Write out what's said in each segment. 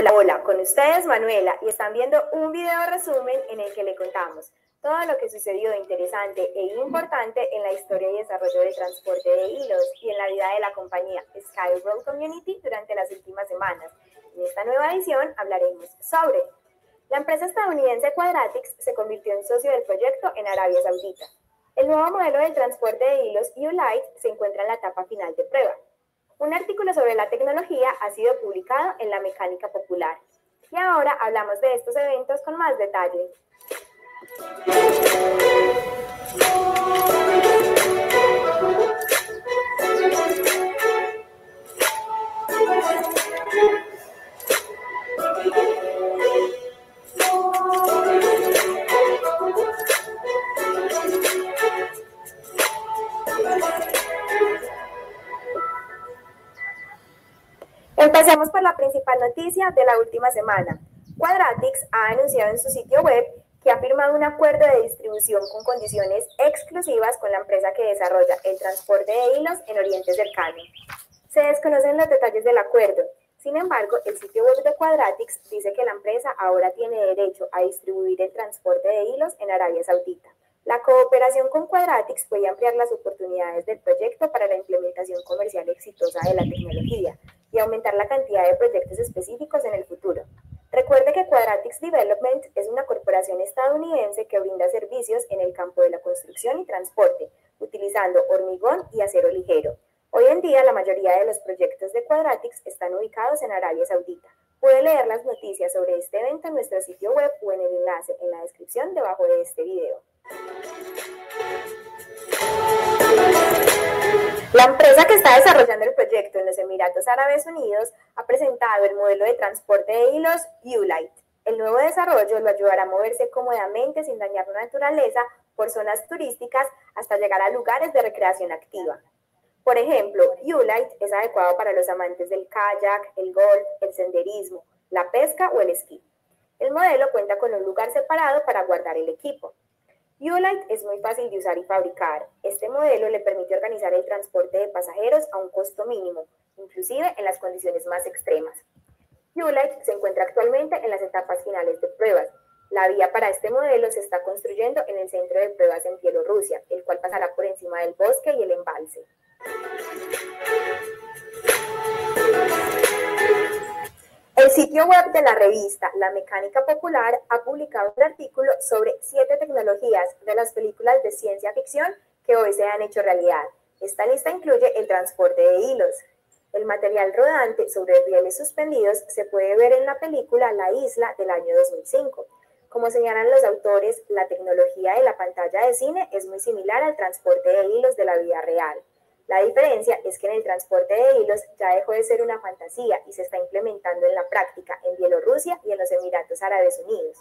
Hola, hola, con ustedes Manuela y están viendo un video resumen en el que le contamos todo lo que sucedió interesante e importante en la historia y desarrollo del transporte de hilos y en la vida de la compañía Skyroll Community durante las últimas semanas. En esta nueva edición hablaremos sobre la empresa estadounidense Quadratics se convirtió en socio del proyecto en Arabia Saudita. El nuevo modelo de transporte de hilos U-Light se encuentra en la etapa final de prueba. Un artículo sobre la tecnología ha sido publicado en La Mecánica Popular. Y ahora hablamos de estos eventos con más detalle. Empecemos por la principal noticia de la última semana. Quadratics ha anunciado en su sitio web que ha firmado un acuerdo de distribución con condiciones exclusivas con la empresa que desarrolla el transporte de hilos en Oriente Cercano. Se desconocen los detalles del acuerdo, sin embargo, el sitio web de Quadratics dice que la empresa ahora tiene derecho a distribuir el transporte de hilos en Arabia Saudita. La cooperación con Quadratics puede ampliar las oportunidades del proyecto para la implementación comercial exitosa de la tecnología, y aumentar la cantidad de proyectos específicos en el futuro. Recuerde que Quadratics Development es una corporación estadounidense que brinda servicios en el campo de la construcción y transporte, utilizando hormigón y acero ligero. Hoy en día la mayoría de los proyectos de Quadratics están ubicados en Arabia Saudita. Puede leer las noticias sobre este evento en nuestro sitio web o en el enlace en la descripción debajo de este video. La empresa que está desarrollando el proyecto en los Emiratos Árabes Unidos ha presentado el modelo de transporte de hilos Light. El nuevo desarrollo lo ayudará a moverse cómodamente sin dañar la naturaleza por zonas turísticas hasta llegar a lugares de recreación activa. Por ejemplo, Light es adecuado para los amantes del kayak, el golf, el senderismo, la pesca o el esquí. El modelo cuenta con un lugar separado para guardar el equipo. Ulight es muy fácil de usar y fabricar. Este modelo le permite organizar el transporte de pasajeros a un costo mínimo, inclusive en las condiciones más extremas. Ulight se encuentra actualmente en las etapas finales de pruebas. La vía para este modelo se está construyendo en el centro de pruebas en Bielorrusia, el cual pasará por encima del bosque y el embalse. El sitio web de la revista La Mecánica Popular ha publicado un artículo sobre siete tecnologías de las películas de ciencia ficción que hoy se han hecho realidad. Esta lista incluye el transporte de hilos. El material rodante sobre rieles suspendidos se puede ver en la película La Isla del año 2005. Como señalan los autores, la tecnología de la pantalla de cine es muy similar al transporte de hilos de la vida real. La diferencia es que en el transporte de hilos ya dejó de ser una fantasía y se está implementando en la práctica en Bielorrusia y en los Emiratos Árabes Unidos.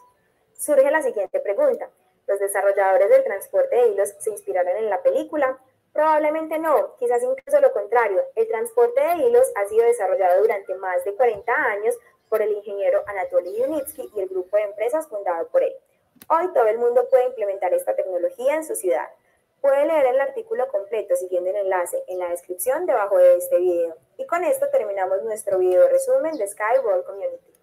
Surge la siguiente pregunta. ¿Los desarrolladores del transporte de hilos se inspiraron en la película? Probablemente no, quizás incluso lo contrario. El transporte de hilos ha sido desarrollado durante más de 40 años por el ingeniero Anatoly Yunitsky y el grupo de empresas fundado por él. Hoy todo el mundo puede implementar esta tecnología en su ciudad. Puede leer el artículo completo siguiendo el enlace en la descripción debajo de este video. Y con esto terminamos nuestro video resumen de Skywall Community.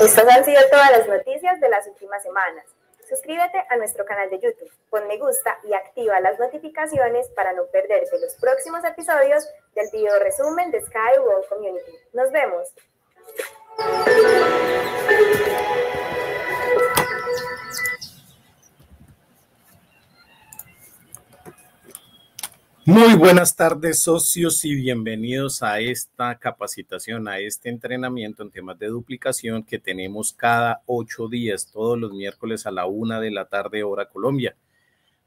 Estas han sido todas las noticias de las últimas semanas. Suscríbete a nuestro canal de YouTube, pon me gusta y activa las notificaciones para no perderte los próximos episodios del video resumen de Sky Community. Nos vemos. Muy buenas tardes, socios, y bienvenidos a esta capacitación, a este entrenamiento en temas de duplicación que tenemos cada ocho días, todos los miércoles a la una de la tarde, hora Colombia.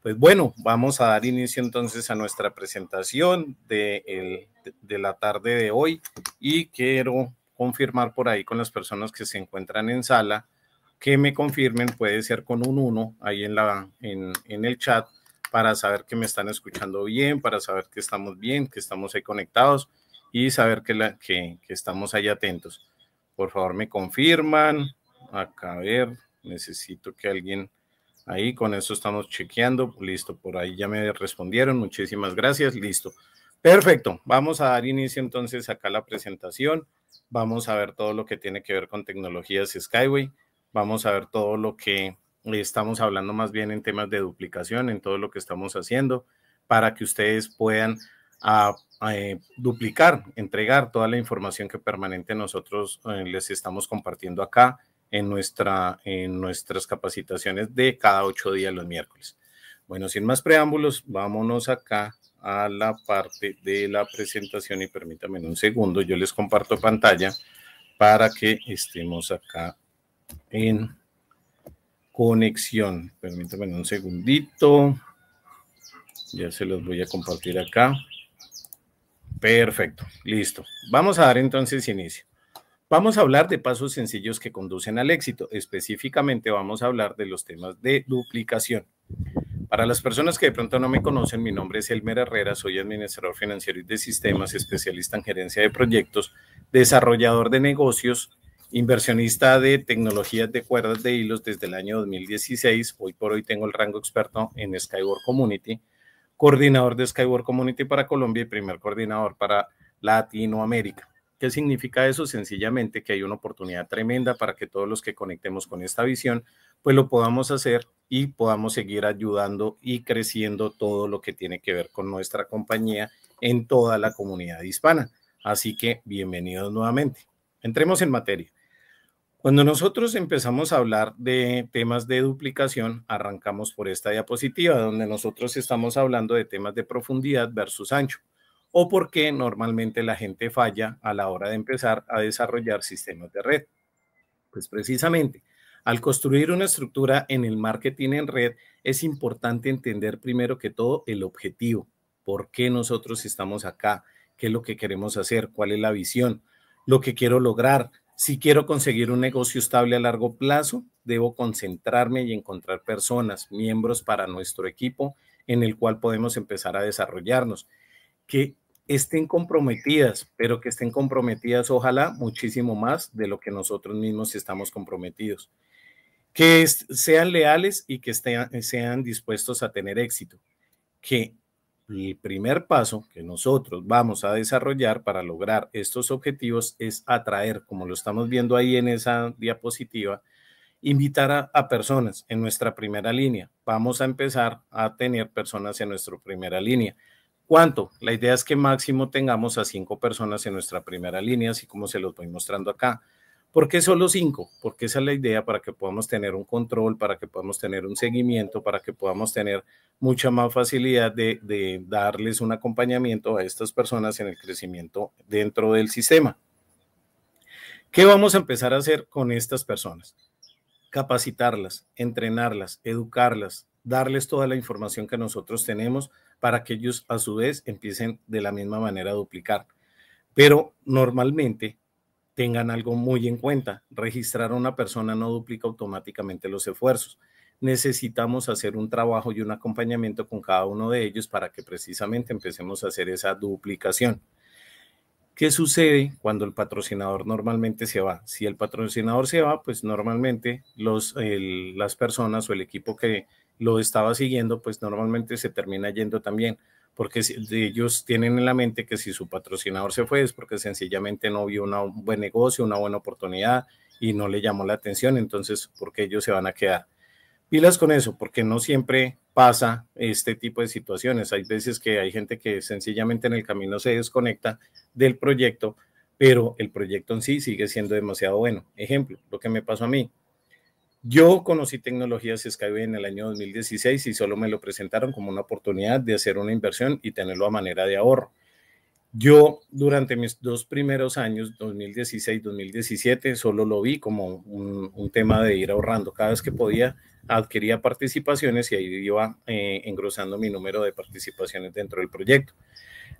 Pues bueno, vamos a dar inicio entonces a nuestra presentación de, la tarde de hoy y quiero confirmar por ahí con las personas que se encuentran en sala que me confirmen, puede ser con un uno ahí en el chat para saber que me están escuchando bien, para saber que estamos bien, que estamos ahí conectados y saber que, la, que, estamos ahí atentos. Por favor, me confirman. Acá, a ver, necesito que alguien ahí, con eso estamos chequeando. Listo, por ahí ya me respondieron. Muchísimas gracias. Listo. Perfecto. Vamos a dar inicio entonces acá a la presentación. Vamos a ver todo lo que tiene que ver con tecnologías Skyway. Vamos a ver todo lo que eh, estamos hablando más bien en temas de duplicación, en todo lo que estamos haciendo, para que ustedes puedan ah, eh, duplicar, entregar toda la información que permanente nosotros eh, les estamos compartiendo acá en, nuestra, en nuestras capacitaciones de cada ocho días los miércoles. Bueno, sin más preámbulos, vámonos acá a la parte de la presentación y permítanme un segundo, yo les comparto pantalla para que estemos acá en conexión. Permítanme un segundito. Ya se los voy a compartir acá. Perfecto, listo. Vamos a dar entonces inicio. Vamos a hablar de pasos sencillos que conducen al éxito. Específicamente vamos a hablar de los temas de duplicación. Para las personas que de pronto no me conocen, mi nombre es Elmer Herrera, soy administrador financiero y de sistemas, especialista en gerencia de proyectos, desarrollador de negocios, inversionista de tecnologías de cuerdas de hilos desde el año 2016. Hoy por hoy tengo el rango experto en Skyward Community, coordinador de Skyward Community para Colombia y primer coordinador para Latinoamérica. ¿Qué significa eso? Sencillamente que hay una oportunidad tremenda para que todos los que conectemos con esta visión, pues lo podamos hacer y podamos seguir ayudando y creciendo todo lo que tiene que ver con nuestra compañía en toda la comunidad hispana. Así que bienvenidos nuevamente. Entremos en materia. Cuando nosotros empezamos a hablar de temas de duplicación, arrancamos por esta diapositiva, donde nosotros estamos hablando de temas de profundidad versus ancho, o por qué normalmente la gente falla a la hora de empezar a desarrollar sistemas de red. Pues precisamente, al construir una estructura en el marketing en red, es importante entender primero que todo el objetivo, por qué nosotros estamos acá, qué es lo que queremos hacer, cuál es la visión, lo que quiero lograr, si quiero conseguir un negocio estable a largo plazo, debo concentrarme y encontrar personas, miembros para nuestro equipo en el cual podemos empezar a desarrollarnos, que estén comprometidas, pero que estén comprometidas ojalá muchísimo más de lo que nosotros mismos estamos comprometidos, que sean leales y que estén, sean dispuestos a tener éxito, que el primer paso que nosotros vamos a desarrollar para lograr estos objetivos es atraer, como lo estamos viendo ahí en esa diapositiva, invitar a, personas en nuestra primera línea. Vamos a empezar a tener personas en nuestra primera línea. ¿Cuánto? La idea es que máximo tengamos a cinco personas en nuestra primera línea, así como se los voy mostrando acá. ¿Por qué solo cinco? Porque esa es la idea para que podamos tener un control, para que podamos tener un seguimiento, para que podamos tener mucha más facilidad de, de darles un acompañamiento a estas personas en el crecimiento dentro del sistema. ¿Qué vamos a empezar a hacer con estas personas? Capacitarlas, entrenarlas, educarlas, darles toda la información que nosotros tenemos para que ellos a su vez empiecen de la misma manera a duplicar. Pero normalmente tengan algo muy en cuenta. Registrar a una persona no duplica automáticamente los esfuerzos. Necesitamos hacer un trabajo y un acompañamiento con cada uno de ellos para que precisamente empecemos a hacer esa duplicación. ¿Qué sucede cuando el patrocinador normalmente se va? Si el patrocinador se va, pues normalmente los, las personas o el equipo que lo estaba siguiendo, pues normalmente se termina yendo también porque ellos tienen en la mente que si su patrocinador se fue es porque sencillamente no vio una, un buen negocio, una buena oportunidad y no le llamó la atención, entonces, qué ellos se van a quedar? Pilas con eso, porque no siempre pasa este tipo de situaciones. Hay veces que hay gente que sencillamente en el camino se desconecta del proyecto, pero el proyecto en sí sigue siendo demasiado bueno. Ejemplo, lo que me pasó a mí. Yo conocí tecnologías Skyway en el año 2016 y solo me lo presentaron como una oportunidad de hacer una inversión y tenerlo a manera de ahorro. Yo durante mis dos primeros años, 2016-2017, solo lo vi como un, tema de ir ahorrando. Cada vez que podía, adquiría participaciones y ahí iba eh, engrosando mi número de participaciones dentro del proyecto.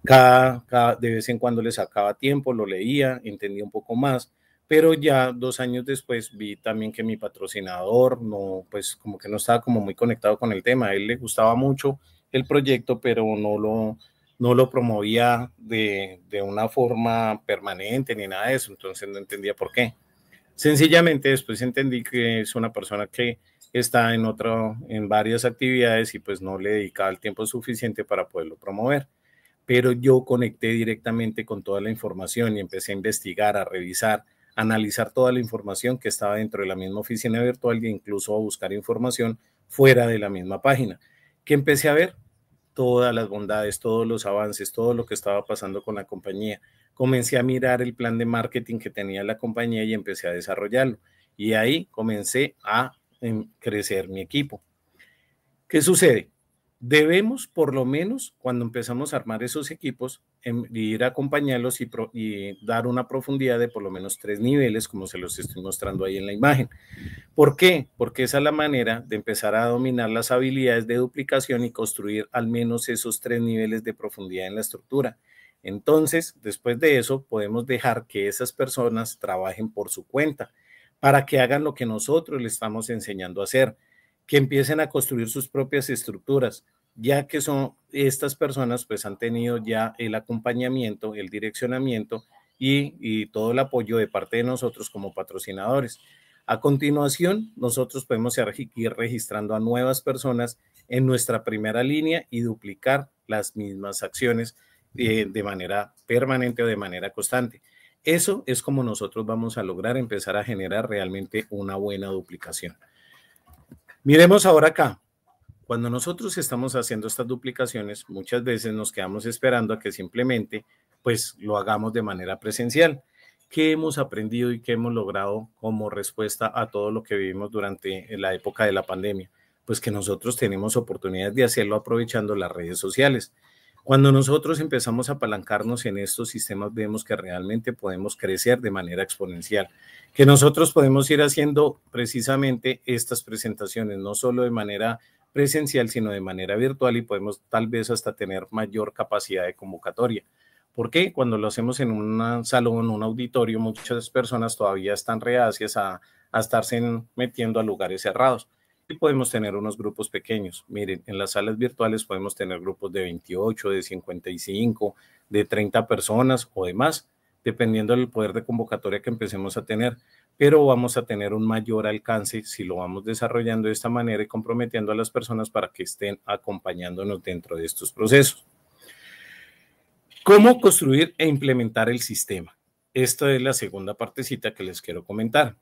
de vez en cuando le sacaba tiempo, lo leía, entendía un poco más pero ya dos años después vi también que mi patrocinador no, pues como que no estaba como muy conectado con el tema, a él le gustaba mucho el proyecto, pero no lo, no lo promovía de, de una forma permanente ni nada de eso, entonces no entendía por qué. Sencillamente después entendí que es una persona que está en otro, en varias actividades y pues no le dedicaba el tiempo suficiente para poderlo promover. Pero yo conecté directamente con toda la información y empecé a investigar, a revisar, analizar toda la información que estaba dentro de la misma oficina virtual e incluso a buscar información fuera de la misma página. que empecé a ver? Todas las bondades, todos los avances, todo lo que estaba pasando con la compañía. Comencé a mirar el plan de marketing que tenía la compañía y empecé a desarrollarlo. Y ahí comencé a em, crecer mi equipo. ¿Qué sucede? debemos por lo menos cuando empezamos a armar esos equipos em, ir a acompañarlos y, dar una profundidad de por lo menos tres niveles como se los estoy mostrando ahí en la imagen. ¿Por qué? Porque esa es la manera de empezar a dominar las habilidades de duplicación y construir al menos esos tres niveles de profundidad en la estructura. Entonces, después de eso, podemos dejar que esas personas trabajen por su cuenta para que hagan lo que nosotros les estamos enseñando a hacer que empiecen a construir sus propias estructuras, ya que son estas personas pues han tenido ya el acompañamiento, el direccionamiento y, todo el apoyo de parte de nosotros como patrocinadores. A continuación, nosotros podemos ir registrando a nuevas personas en nuestra primera línea y duplicar las mismas acciones eh, de manera permanente o de manera constante. Eso es como nosotros vamos a lograr empezar a generar realmente una buena duplicación. Miremos ahora acá. Cuando nosotros estamos haciendo estas duplicaciones, muchas veces nos quedamos esperando a que simplemente pues lo hagamos de manera presencial. ¿Qué hemos aprendido y qué hemos logrado como respuesta a todo lo que vivimos durante la época de la pandemia? Pues que nosotros tenemos oportunidades de hacerlo aprovechando las redes sociales. Cuando nosotros empezamos a apalancarnos en estos sistemas, vemos que realmente podemos crecer de manera exponencial, que nosotros podemos ir haciendo precisamente estas presentaciones, no solo de manera presencial, sino de manera virtual y podemos tal vez hasta tener mayor capacidad de convocatoria. ¿Por qué? Cuando lo hacemos en un salón, un auditorio, muchas personas todavía están reacias a, a estarse metiendo a lugares cerrados y podemos tener unos grupos pequeños. Miren, en las salas virtuales podemos tener grupos de 28, de 55, de 30 personas o demás, dependiendo del poder de convocatoria que empecemos a tener, pero vamos a tener un mayor alcance si lo vamos desarrollando de esta manera y comprometiendo a las personas para que estén acompañándonos dentro de estos procesos. ¿Cómo construir e implementar el sistema? Esta es la segunda partecita que les quiero comentar.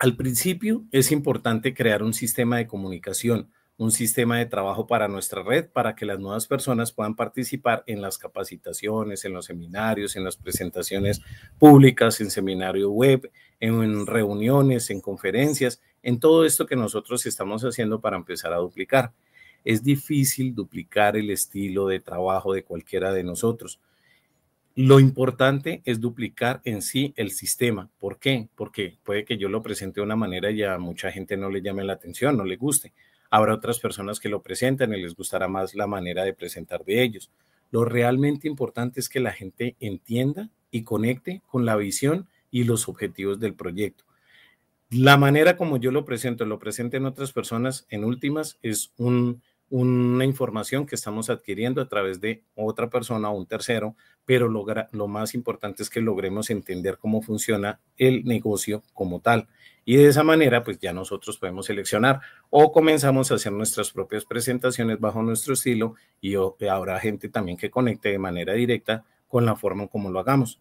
Al principio es importante crear un sistema de comunicación, un sistema de trabajo para nuestra red para que las nuevas personas puedan participar en las capacitaciones, en los seminarios, en las presentaciones públicas, en seminario web, en reuniones, en conferencias, en todo esto que nosotros estamos haciendo para empezar a duplicar. Es difícil duplicar el estilo de trabajo de cualquiera de nosotros. Lo importante es duplicar en sí el sistema. ¿Por qué? Porque puede que yo lo presente de una manera y a mucha gente no le llame la atención, no le guste. Habrá otras personas que lo presenten y les gustará más la manera de presentar de ellos. Lo realmente importante es que la gente entienda y conecte con la visión y los objetivos del proyecto. La manera como yo lo presento, lo presenten otras personas, en últimas, es una información que estamos adquiriendo a través de otra persona o un tercero pero lo más importante es que logremos entender cómo funciona el negocio como tal. Y de esa manera, pues ya nosotros podemos seleccionar o comenzamos a hacer nuestras propias presentaciones bajo nuestro estilo y habrá gente también que conecte de manera directa con la forma como lo hagamos.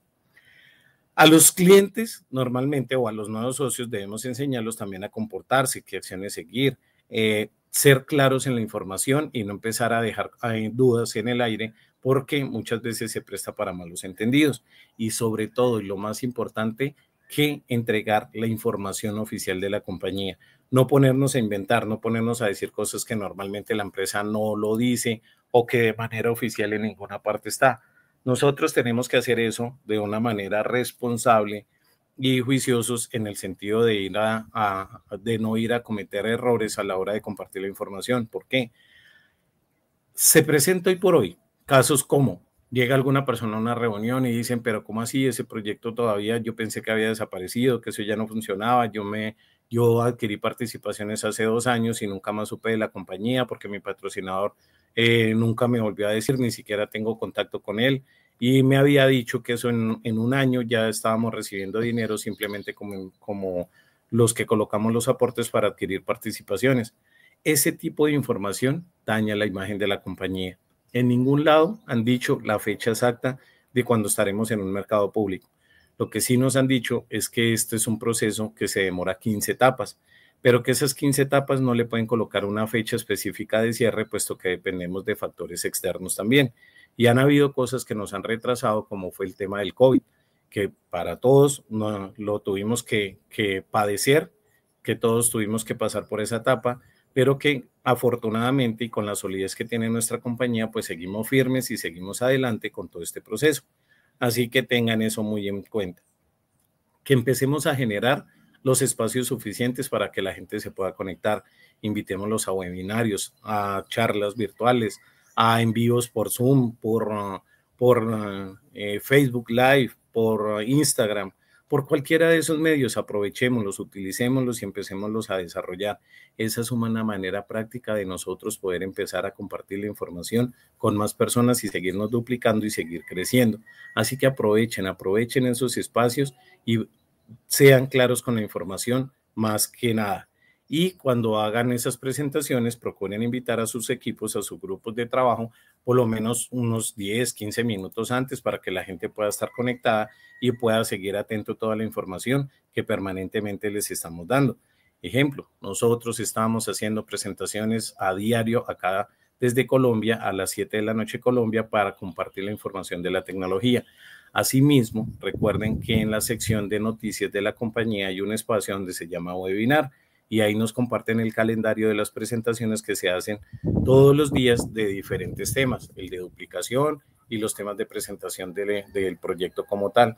A los clientes normalmente o a los nuevos socios debemos enseñarlos también a comportarse, qué acciones seguir, eh, ser claros en la información y no empezar a dejar eh, dudas en el aire porque muchas veces se presta para malos entendidos y sobre todo, y lo más importante, que entregar la información oficial de la compañía. No ponernos a inventar, no ponernos a decir cosas que normalmente la empresa no lo dice o que de manera oficial en ninguna parte está. Nosotros tenemos que hacer eso de una manera responsable y juiciosos en el sentido de, ir a, de no ir a cometer errores a la hora de compartir la información. ¿Por qué? Se presenta hoy por hoy Casos como llega alguna persona a una reunión y dicen, pero ¿cómo así? Ese proyecto todavía yo pensé que había desaparecido, que eso ya no funcionaba, yo me... Yo adquirí participaciones hace dos años y nunca más supe de la compañía porque mi patrocinador eh, nunca me volvió a decir, ni siquiera tengo contacto con él. Y me había dicho que eso en, en un año ya estábamos recibiendo dinero simplemente como, como los que colocamos los aportes para adquirir participaciones. Ese tipo de información daña la imagen de la compañía. En ningún lado han dicho la fecha exacta de cuando estaremos en un mercado público. Lo que sí nos han dicho es que este es un proceso que se demora 15 etapas, pero que esas 15 etapas no le pueden colocar una fecha específica de cierre, puesto que dependemos de factores externos también. Y han habido cosas que nos han retrasado, como fue el tema del COVID, que para todos no, lo tuvimos que padecer, que todos tuvimos que pasar por esa etapa pero que afortunadamente y con la solidez que tiene nuestra compañía, pues seguimos firmes y seguimos adelante con todo este proceso. Así que tengan eso muy en cuenta. Que empecemos a generar los espacios suficientes para que la gente se pueda conectar. Invitémoslos a webinarios, a charlas virtuales, a envíos por Zoom, por, por eh, Facebook Live, por Instagram, por cualquiera de esos medios, aprovechémoslos, utilicémoslos y empecémoslos a desarrollar. Esa es una manera práctica de nosotros poder empezar a compartir la información con más personas y seguirnos duplicando y seguir creciendo. Así que aprovechen, aprovechen esos espacios y sean claros con la información más que nada y cuando hagan esas presentaciones proponen invitar a sus equipos, a sus grupos de trabajo, por lo menos unos 10, 15 minutos antes para que la gente pueda estar conectada y pueda seguir atento a toda la información que permanentemente les estamos dando. Ejemplo, nosotros estamos haciendo presentaciones a diario acá desde Colombia a las 7 de la noche Colombia para compartir la información de la tecnología. Asimismo, recuerden que en la sección de noticias de la compañía hay un espacio donde se llama webinar y ahí nos comparten el calendario de las presentaciones que se hacen todos los días de diferentes temas, el de duplicación y los temas de presentación del, proyecto como tal.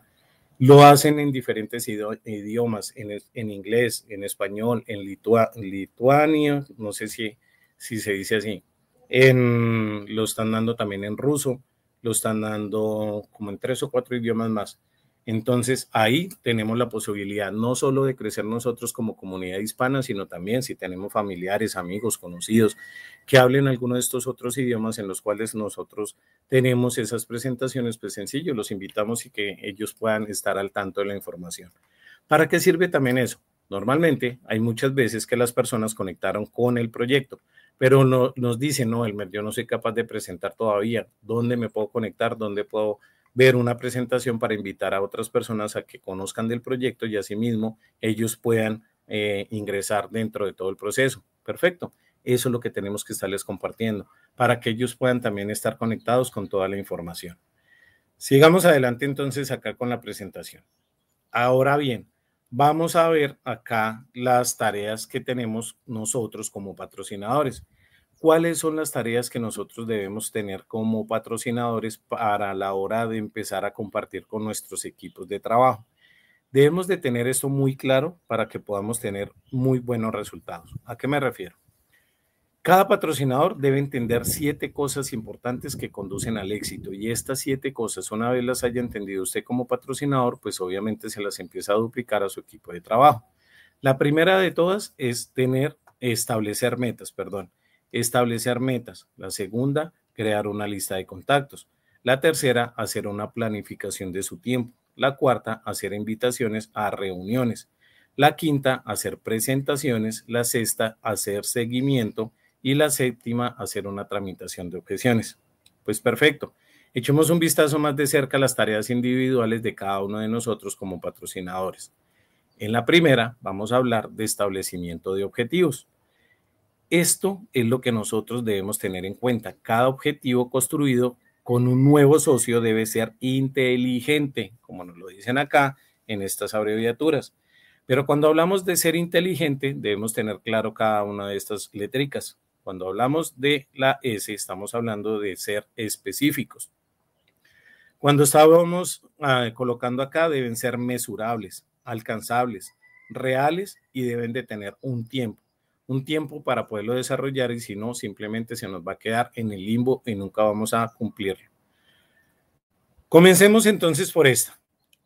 Lo hacen en diferentes idiomas, en, en inglés, en español, en litua, lituania, no sé si, si se dice así. En, lo están dando también en ruso, lo están dando como en tres o cuatro idiomas más. Entonces ahí tenemos la posibilidad no solo de crecer nosotros como comunidad hispana, sino también si tenemos familiares, amigos, conocidos que hablen alguno de estos otros idiomas en los cuales nosotros tenemos esas presentaciones, pues sencillo, los invitamos y que ellos puedan estar al tanto de la información. ¿Para qué sirve también eso? Normalmente hay muchas veces que las personas conectaron con el proyecto, pero no, nos dicen, no, Elmer, yo no soy capaz de presentar todavía, ¿dónde me puedo conectar? ¿Dónde puedo ver una presentación para invitar a otras personas a que conozcan del proyecto y asimismo ellos puedan eh, ingresar dentro de todo el proceso. Perfecto. Eso es lo que tenemos que estarles compartiendo para que ellos puedan también estar conectados con toda la información. Sigamos adelante entonces acá con la presentación. Ahora bien, vamos a ver acá las tareas que tenemos nosotros como patrocinadores cuáles son las tareas que nosotros debemos tener como patrocinadores para la hora de empezar a compartir con nuestros equipos de trabajo. Debemos de tener esto muy claro para que podamos tener muy buenos resultados. ¿A qué me refiero? Cada patrocinador debe entender siete cosas importantes que conducen al éxito y estas siete cosas, una vez las haya entendido usted como patrocinador, pues obviamente se las empieza a duplicar a su equipo de trabajo. La primera de todas es tener, establecer metas, perdón establecer metas. La segunda, crear una lista de contactos. La tercera, hacer una planificación de su tiempo. La cuarta, hacer invitaciones a reuniones. La quinta, hacer presentaciones. La sexta, hacer seguimiento. Y la séptima, hacer una tramitación de objeciones. Pues perfecto. Echemos un vistazo más de cerca a las tareas individuales de cada uno de nosotros como patrocinadores. En la primera, vamos a hablar de establecimiento de objetivos. Esto es lo que nosotros debemos tener en cuenta. Cada objetivo construido con un nuevo socio debe ser inteligente, como nos lo dicen acá en estas abreviaturas. Pero cuando hablamos de ser inteligente, debemos tener claro cada una de estas letricas. Cuando hablamos de la S, estamos hablando de ser específicos. Cuando estábamos ah, colocando acá, deben ser mesurables, alcanzables, reales y deben de tener un tiempo un tiempo para poderlo desarrollar y si no, simplemente se nos va a quedar en el limbo y nunca vamos a cumplirlo. Comencemos entonces por esta.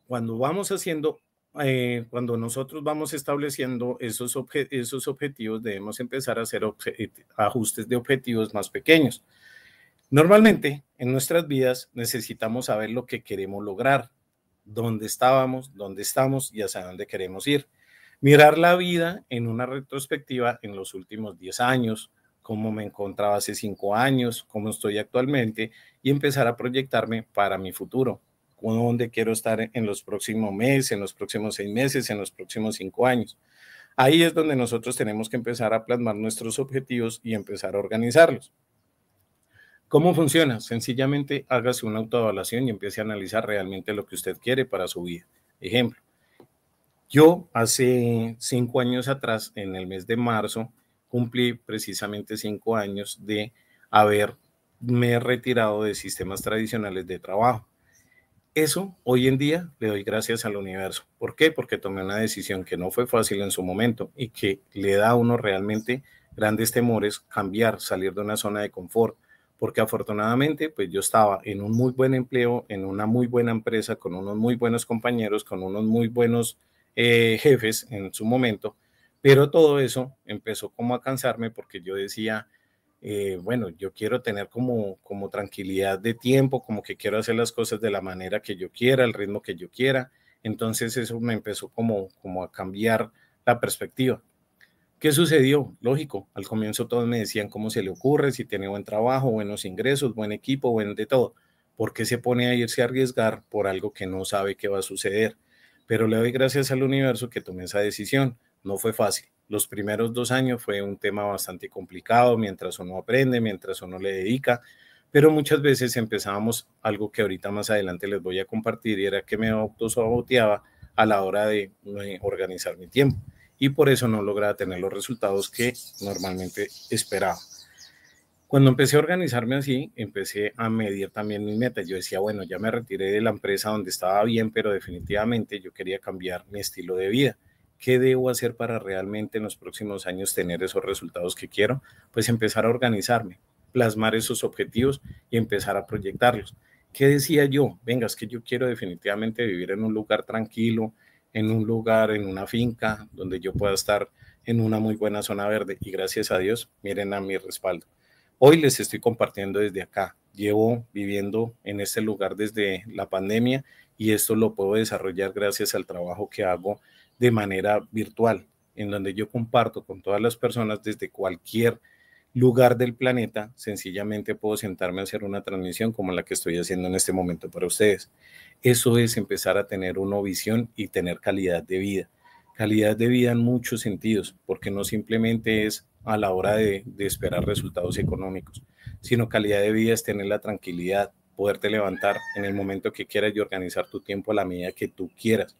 Cuando vamos haciendo, eh, cuando nosotros vamos estableciendo esos objetivos, debemos empezar a hacer eh, ajustes de objetivos más pequeños. Normalmente en nuestras vidas necesitamos saber lo que queremos lograr, dónde estábamos, dónde estamos y hacia dónde queremos ir mirar la vida en una retrospectiva en los últimos 10 años, cómo me encontraba hace 5 años, cómo estoy actualmente y empezar a proyectarme para mi futuro, dónde quiero estar en los próximos meses, en los próximos 6 meses, en los próximos 5 años. Ahí es donde nosotros tenemos que empezar a plasmar nuestros objetivos y empezar a organizarlos. ¿Cómo funciona? Sencillamente hágase una autoevaluación y empiece a analizar realmente lo que usted quiere para su vida. Ejemplo, yo hace cinco años atrás, en el mes de marzo, cumplí precisamente cinco años de haberme retirado de sistemas tradicionales de trabajo. Eso hoy en día le doy gracias al universo. ¿Por qué? Porque tomé una decisión que no fue fácil en su momento y que le da a uno realmente grandes temores cambiar, salir de una zona de confort. Porque afortunadamente, pues yo estaba en un muy buen empleo, en una muy buena empresa, con unos muy buenos compañeros, con unos muy buenos eh, jefes en su momento, pero todo eso empezó como a cansarme porque yo decía, eh, bueno, yo quiero tener como, como tranquilidad de tiempo, como que quiero hacer las cosas de la manera que yo quiera, el ritmo que yo quiera. Entonces eso me empezó como, como a cambiar la perspectiva. ¿Qué sucedió? Lógico, al comienzo todos me decían cómo se le ocurre, si tiene buen trabajo, buenos ingresos, buen equipo, buen de todo. ¿Por qué se pone a irse a arriesgar por algo que no sabe qué va a suceder? pero le doy gracias al universo que tomé esa decisión. No fue fácil. Los primeros dos años fue un tema bastante complicado mientras uno aprende, mientras uno le dedica, pero muchas veces empezábamos algo que ahorita más adelante les voy a compartir y era que me autosaboteaba a la hora de eh, organizar mi tiempo y por eso no lograba tener los resultados que normalmente esperaba. Cuando empecé a organizarme así, empecé a medir también mis metas. Yo decía, bueno, ya me retiré de la empresa donde estaba bien, pero definitivamente yo quería cambiar mi estilo de vida. ¿Qué debo hacer para realmente en los próximos años tener esos resultados que quiero? Pues empezar a organizarme, plasmar esos objetivos y empezar a proyectarlos. ¿Qué decía yo? Venga, es que yo quiero definitivamente vivir en un lugar tranquilo, en un lugar, en una finca, donde yo pueda estar en una muy buena zona verde. Y gracias a Dios, miren a mi respaldo. Hoy les estoy compartiendo desde acá. Llevo viviendo en este lugar desde la pandemia y esto lo puedo desarrollar gracias al trabajo que hago de manera virtual, en donde yo comparto con todas las personas desde cualquier lugar del planeta, sencillamente puedo sentarme a hacer una transmisión como la que estoy haciendo en este momento para ustedes. Eso es empezar a tener una visión y tener calidad de vida. Calidad de vida en muchos sentidos, porque no simplemente es a la hora de, esperar resultados económicos, sino calidad de vida es tener la tranquilidad, poderte levantar en el momento que quieras y organizar tu tiempo a la medida que tú quieras,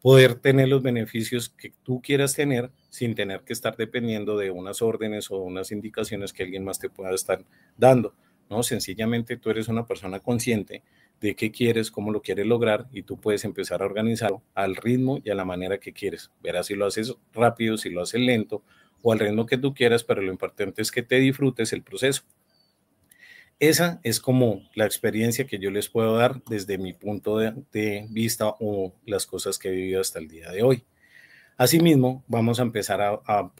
poder tener los beneficios que tú quieras tener sin tener que estar dependiendo de unas órdenes o unas indicaciones que alguien más te pueda estar dando. No, sencillamente tú eres una persona consciente de qué quieres, cómo lo quieres lograr y tú puedes empezar a organizarlo al ritmo y a la manera que quieres. Verás si lo haces rápido, si lo haces lento o al ritmo que tú quieras, pero lo importante es que te disfrutes el proceso. Esa es como la experiencia que yo les puedo dar desde mi punto de, vista o las cosas que he vivido hasta el día de hoy. Asimismo, vamos a empezar a,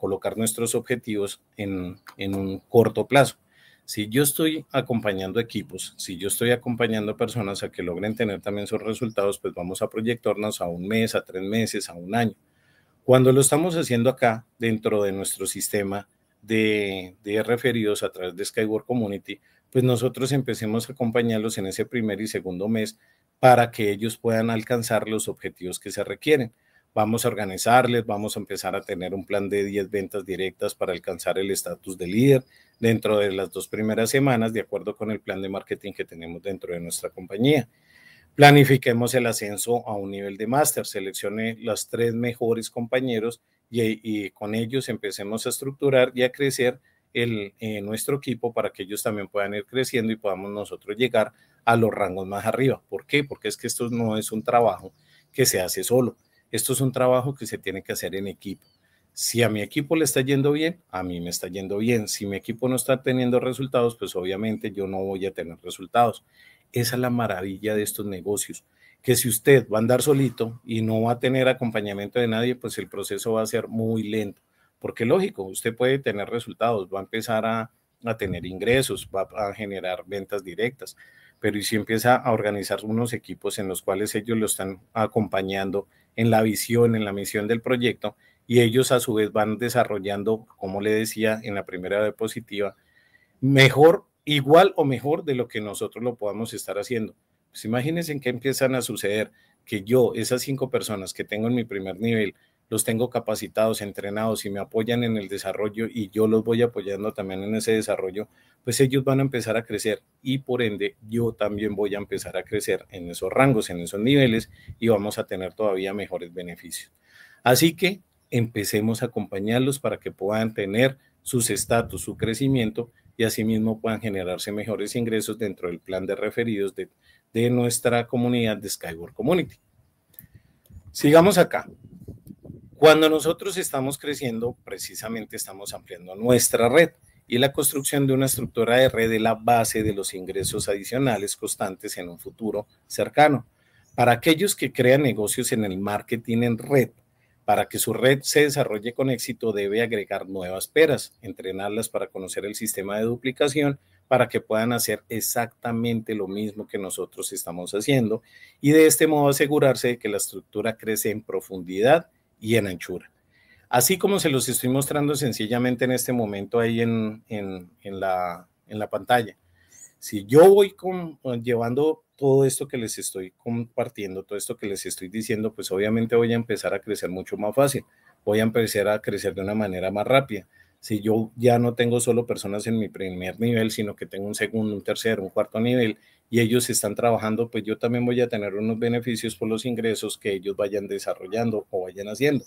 colocar nuestros objetivos en, en, un corto plazo. Si yo estoy acompañando equipos, si yo estoy acompañando personas a que logren tener también sus resultados, pues vamos a proyectarnos a un mes, a tres meses, a un año. Cuando lo estamos haciendo acá, dentro de nuestro sistema de, referidos a través de Skyward Community, pues nosotros empecemos a acompañarlos en ese primer y segundo mes para que ellos puedan alcanzar los objetivos que se requieren. Vamos a organizarles, vamos a empezar a tener un plan de 10 ventas directas para alcanzar el estatus de líder dentro de las dos primeras semanas, de acuerdo con el plan de marketing que tenemos dentro de nuestra compañía planifiquemos el ascenso a un nivel de máster, seleccione los tres mejores compañeros y, con ellos empecemos a estructurar y a crecer el, eh, nuestro equipo para que ellos también puedan ir creciendo y podamos nosotros llegar a los rangos más arriba. ¿Por qué? Porque es que esto no es un trabajo que se hace solo, esto es un trabajo que se tiene que hacer en equipo. Si a mi equipo le está yendo bien, a mí me está yendo bien. Si mi equipo no está teniendo resultados, pues obviamente yo no voy a tener resultados. Esa es la maravilla de estos negocios, que si usted va a andar solito y no va a tener acompañamiento de nadie, pues el proceso va a ser muy lento, porque lógico, usted puede tener resultados, va a empezar a, tener ingresos, va a generar ventas directas, pero y si empieza a organizar unos equipos en los cuales ellos lo están acompañando en la visión, en la misión del proyecto, y ellos a su vez van desarrollando, como le decía en la primera diapositiva, mejor igual o mejor de lo que nosotros lo podamos estar haciendo. Pues imagínense en qué empiezan a suceder que yo, esas cinco personas que tengo en mi primer nivel, los tengo capacitados, entrenados y me apoyan en el desarrollo y yo los voy apoyando también en ese desarrollo, pues ellos van a empezar a crecer y por ende yo también voy a empezar a crecer en esos rangos, en esos niveles y vamos a tener todavía mejores beneficios. Así que empecemos a acompañarlos para que puedan tener sus estatus, su crecimiento y asimismo puedan generarse mejores ingresos dentro del plan de referidos de, de nuestra comunidad de Skyward Community. Sigamos acá. Cuando nosotros estamos creciendo, precisamente estamos ampliando nuestra red y la construcción de una estructura de red es la base de los ingresos adicionales constantes en un futuro cercano. Para aquellos que crean negocios en el marketing en red, para que su red se desarrolle con éxito debe agregar nuevas peras, entrenarlas para conocer el sistema de duplicación, para que puedan hacer exactamente lo mismo que nosotros estamos haciendo y de este modo asegurarse de que la estructura crece en profundidad y en anchura. Así como se los estoy mostrando sencillamente en este momento ahí en, la, en la, pantalla. Si yo voy con, llevando todo esto que les estoy compartiendo, todo esto que les estoy diciendo, pues obviamente voy a empezar a crecer mucho más fácil, voy a empezar a crecer de una manera más rápida. Si yo ya no tengo solo personas en mi primer nivel, sino que tengo un segundo, un tercero, un cuarto nivel, y ellos están trabajando, pues yo también voy a tener unos beneficios por los ingresos que ellos vayan desarrollando o vayan haciendo.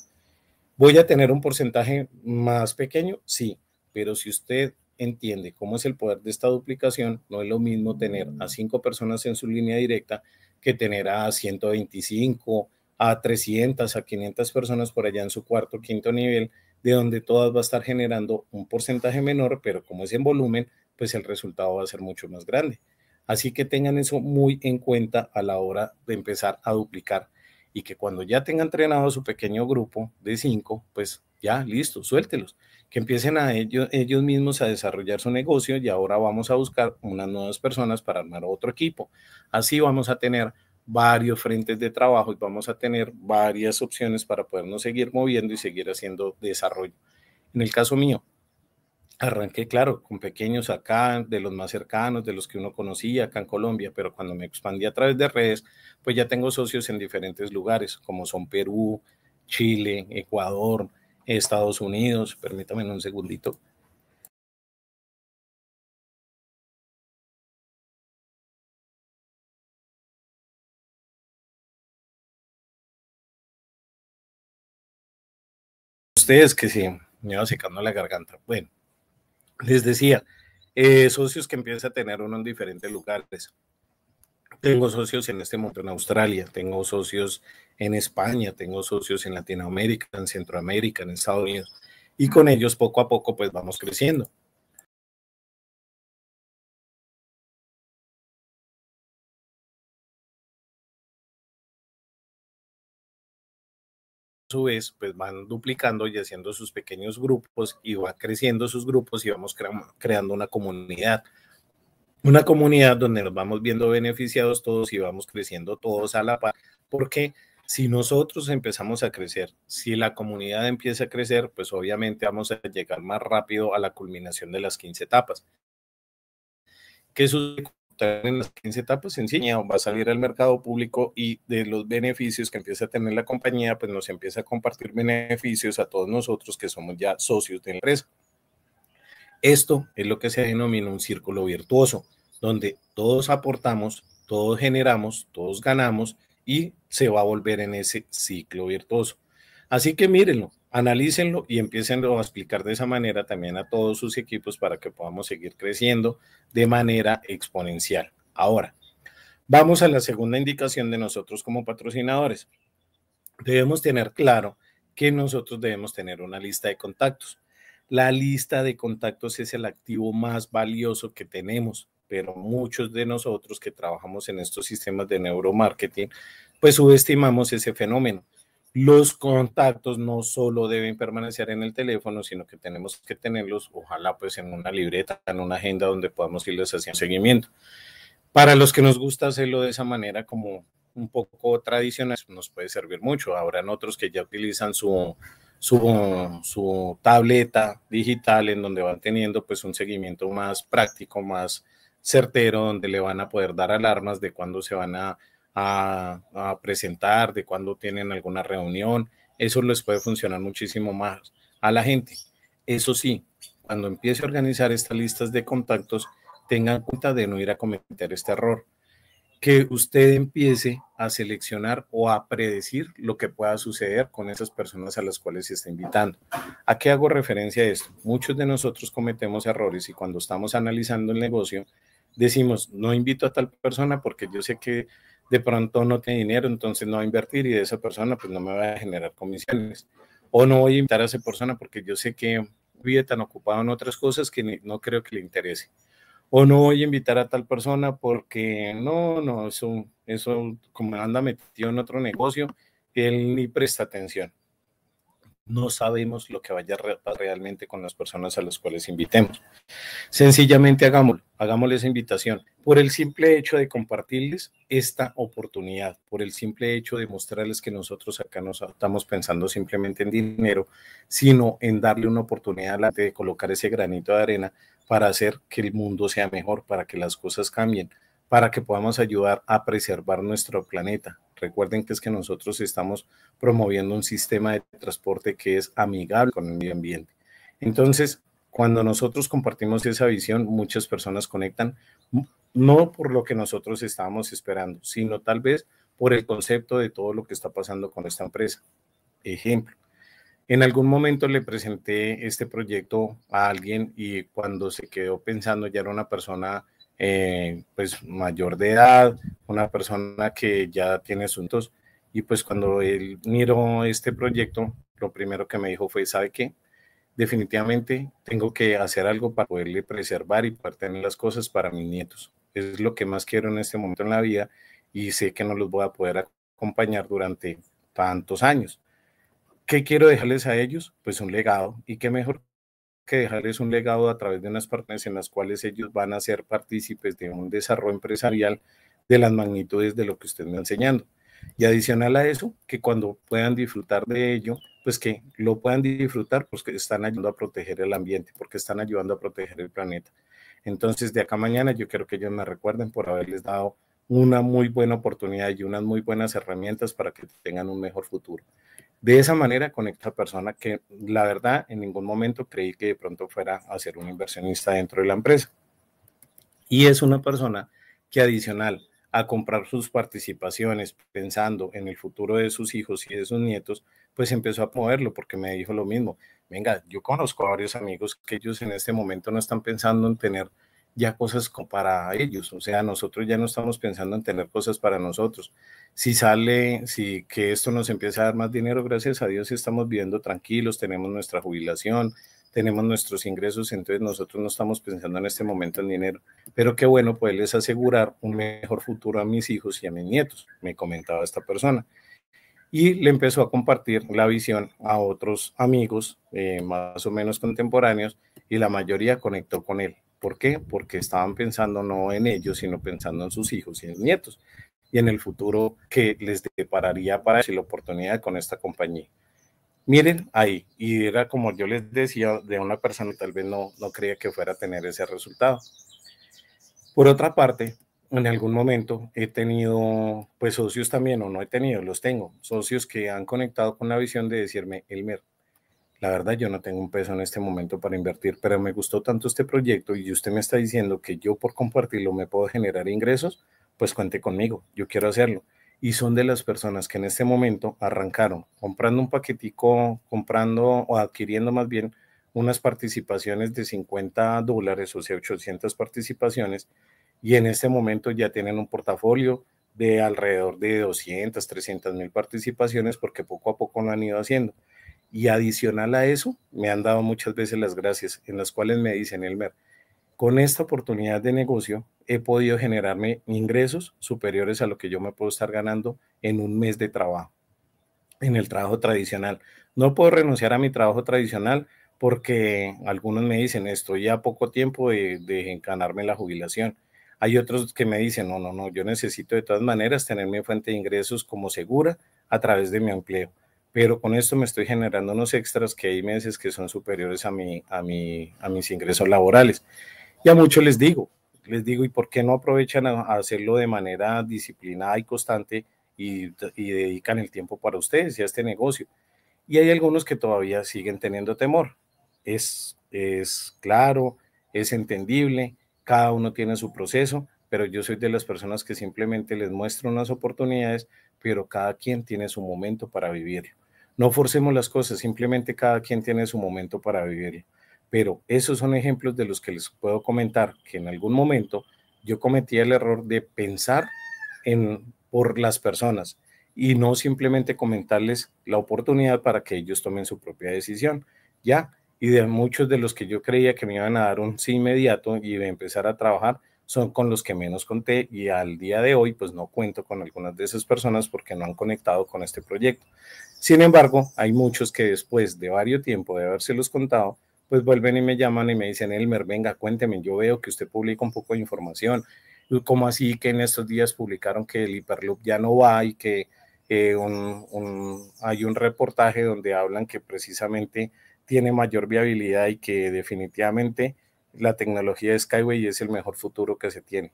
¿Voy a tener un porcentaje más pequeño? Sí, pero si usted entiende cómo es el poder de esta duplicación, no es lo mismo tener a cinco personas en su línea directa que tener a 125, a 300, a 500 personas por allá en su cuarto, quinto nivel, de donde todas va a estar generando un porcentaje menor, pero como es en volumen, pues el resultado va a ser mucho más grande. Así que tengan eso muy en cuenta a la hora de empezar a duplicar y que cuando ya tengan entrenado su pequeño grupo de cinco, pues ya, listo, suéltelos. Que empiecen a ellos, ellos mismos a desarrollar su negocio y ahora vamos a buscar unas nuevas personas para armar otro equipo. Así vamos a tener varios frentes de trabajo y vamos a tener varias opciones para podernos seguir moviendo y seguir haciendo desarrollo. En el caso mío, arranqué, claro, con pequeños acá, de los más cercanos, de los que uno conocía acá en Colombia, pero cuando me expandí a través de redes, pues ya tengo socios en diferentes lugares, como son Perú, Chile, Ecuador, Estados Unidos, permítame un segundito. Ustedes que sí, me va secando la garganta. Bueno, les decía, eh, socios que empieza a tener uno en diferentes lugares. Tengo socios en este momento en Australia, tengo socios en España, tengo socios en Latinoamérica, en Centroamérica, en Estados Unidos. Y con ellos poco a poco pues vamos creciendo. A su vez, pues van duplicando y haciendo sus pequeños grupos y va creciendo sus grupos y vamos creando una comunidad, una comunidad donde nos vamos viendo beneficiados todos y vamos creciendo todos a la par, porque si nosotros empezamos a crecer, si la comunidad empieza a crecer, pues obviamente vamos a llegar más rápido a la culminación de las 15 etapas. ¿Qué sucede en las 15 etapas? enseña, va a salir al mercado público y de los beneficios que empieza a tener la compañía, pues nos empieza a compartir beneficios a todos nosotros que somos ya socios de la Esto es lo que se denomina un círculo virtuoso donde todos aportamos, todos generamos, todos ganamos y se va a volver en ese ciclo virtuoso. Así que mírenlo, analícenlo y empiecen a explicar de esa manera también a todos sus equipos para que podamos seguir creciendo de manera exponencial. Ahora, vamos a la segunda indicación de nosotros como patrocinadores. Debemos tener claro que nosotros debemos tener una lista de contactos. La lista de contactos es el activo más valioso que tenemos pero muchos de nosotros que trabajamos en estos sistemas de neuromarketing, pues subestimamos ese fenómeno. Los contactos no solo deben permanecer en el teléfono, sino que tenemos que tenerlos, ojalá pues en una libreta, en una agenda donde podamos irles haciendo seguimiento. Para los que nos gusta hacerlo de esa manera, como un poco tradicional, nos puede servir mucho. Habrán otros que ya utilizan su, su, su tableta digital en donde van teniendo pues un seguimiento más práctico, más, certero donde le van a poder dar alarmas de cuándo se van a, presentar, de cuándo tienen alguna reunión. Eso les puede funcionar muchísimo más a la gente. Eso sí, cuando empiece a organizar estas listas de contactos, tengan cuenta de no ir a cometer este error que usted empiece a seleccionar o a predecir lo que pueda suceder con esas personas a las cuales se está invitando. ¿A qué hago referencia a esto? Muchos de nosotros cometemos errores y cuando estamos analizando el negocio decimos, no invito a tal persona porque yo sé que de pronto no tiene dinero, entonces no va a invertir y de esa persona pues no me va a generar comisiones. O no voy a invitar a esa persona porque yo sé que vive tan ocupado en otras cosas que no creo que le interese o no voy a invitar a tal persona porque no, no, eso, eso como anda metido en otro negocio, él ni presta atención. No sabemos lo que vaya realmente con las personas a las cuales invitemos. Sencillamente hagámoslo, hagámosle esa invitación por el simple hecho de compartirles esta oportunidad, por el simple hecho de mostrarles que nosotros acá no estamos pensando simplemente en dinero, sino en darle una oportunidad a la de colocar ese granito de arena para hacer que el mundo sea mejor, para que las cosas cambien, para que podamos ayudar a preservar nuestro planeta. Recuerden que es que nosotros estamos promoviendo un sistema de transporte que es amigable con el medio ambiente. Entonces, cuando nosotros compartimos esa visión, muchas personas conectan, mm, no por lo que nosotros estábamos esperando, sino tal vez por el concepto de todo lo que está pasando con esta empresa. Ejemplo, en algún momento le presenté este proyecto a alguien y cuando se quedó pensando ya era una persona eh, pues mayor de edad, una persona que ya tiene asuntos y pues cuando él miró este proyecto, lo primero que me dijo fue, ¿sabe qué? Definitivamente tengo que hacer algo para poderle preservar y para tener las cosas para mis nietos. Es lo que más quiero en este momento en la vida y sé que no los voy a poder acompañar durante tantos años. ¿Qué quiero dejarles a ellos? Pues un legado. ¿Y qué mejor que dejarles un legado a través de unas partes en las cuales ellos van a ser partícipes de un desarrollo empresarial de las magnitudes de lo que usted me está enseñando? Y adicional a eso, que cuando puedan disfrutar de ello, pues que lo puedan disfrutar, pues que están ayudando a proteger el ambiente, porque están ayudando a proteger el planeta. Entonces, de acá a mañana, yo quiero que ellos me recuerden por haberles dado una muy buena oportunidad y unas muy buenas herramientas para que tengan un mejor futuro de esa manera con esta persona que la verdad en ningún momento creí que de pronto fuera a ser un inversionista dentro de la empresa. Y es una persona que adicional a comprar sus participaciones pensando en el futuro de sus hijos y de sus nietos, pues empezó a poderlo porque me dijo lo mismo. Venga, yo conozco a varios amigos que ellos en este momento no están pensando en tener ya cosas para ellos, o sea, nosotros ya no estamos pensando en tener cosas para nosotros. Si sale, si que esto nos empieza a dar más dinero, gracias a Dios estamos viviendo tranquilos, tenemos nuestra jubilación, tenemos nuestros ingresos, entonces nosotros no estamos pensando en este momento en dinero, pero qué bueno poderles asegurar un mejor futuro a mis hijos y a mis nietos, me comentaba esta persona. Y le empezó a compartir la visión a otros amigos eh, más o menos contemporáneos y la mayoría conectó con él ¿Por qué? Porque estaban pensando no en ellos, sino pensando en sus hijos y en sus nietos y en el futuro que les depararía para si la oportunidad con esta compañía. Miren ahí, y era como yo les decía, de una persona que tal vez no, no creía que fuera a tener ese resultado. Por otra parte, en algún momento he tenido, pues socios también, o no he tenido, los tengo, socios que han conectado con la visión de decirme, Elmer, la verdad, yo no tengo un peso en este momento para invertir, pero me gustó tanto este proyecto y usted me está diciendo que yo por compartirlo me puedo generar ingresos, pues cuente conmigo, yo quiero hacerlo. Y son de las personas que en este momento arrancaron comprando un paquetico, comprando o adquiriendo más bien unas participaciones de 50 dólares, o sea, 800 participaciones, y en este momento ya tienen un portafolio de alrededor de 200, 300 mil participaciones porque poco a poco lo han ido haciendo. Y adicional a eso, me han dado muchas veces las gracias, en las cuales me dicen, Elmer, con esta oportunidad de negocio he podido generarme ingresos superiores a lo que yo me puedo estar ganando en un mes de trabajo, en el trabajo tradicional. No puedo renunciar a mi trabajo tradicional porque algunos me dicen, estoy a poco tiempo de, encanarme la jubilación. Hay otros que me dicen, no, no, no, yo necesito de todas maneras tener mi fuente de ingresos como segura a través de mi empleo pero con esto me estoy generando unos extras que hay meses que son superiores a, mi, a, mi, a mis ingresos laborales. Y a muchos les digo, les digo, ¿y por qué no aprovechan a, hacerlo de manera disciplinada y constante y, dedican el tiempo para ustedes y a este negocio? Y hay algunos que todavía siguen teniendo temor. Es, es claro, es entendible, cada uno tiene su proceso, pero yo soy de las personas que simplemente les muestro unas oportunidades, pero cada quien tiene su momento para vivirlo. No forcemos las cosas, simplemente cada quien tiene su momento para vivir Pero esos son ejemplos de los que les puedo comentar que en algún momento yo cometí el error de pensar en, por las personas y no simplemente comentarles la oportunidad para que ellos tomen su propia decisión. Ya, y de muchos de los que yo creía que me iban a dar un sí inmediato y de empezar a trabajar, son con los que menos conté y al día de hoy pues no cuento con algunas de esas personas porque no han conectado con este proyecto. Sin embargo, hay muchos que después de varios tiempo de habérselos contado, pues vuelven y me llaman y me dicen, Elmer, venga, cuénteme, yo veo que usted publica un poco de información, como así que en estos días publicaron que el Hiperloop ya no va y que eh, hay un reportaje donde hablan que precisamente tiene mayor viabilidad y que definitivamente la tecnología de Skyway y es el mejor futuro que se tiene.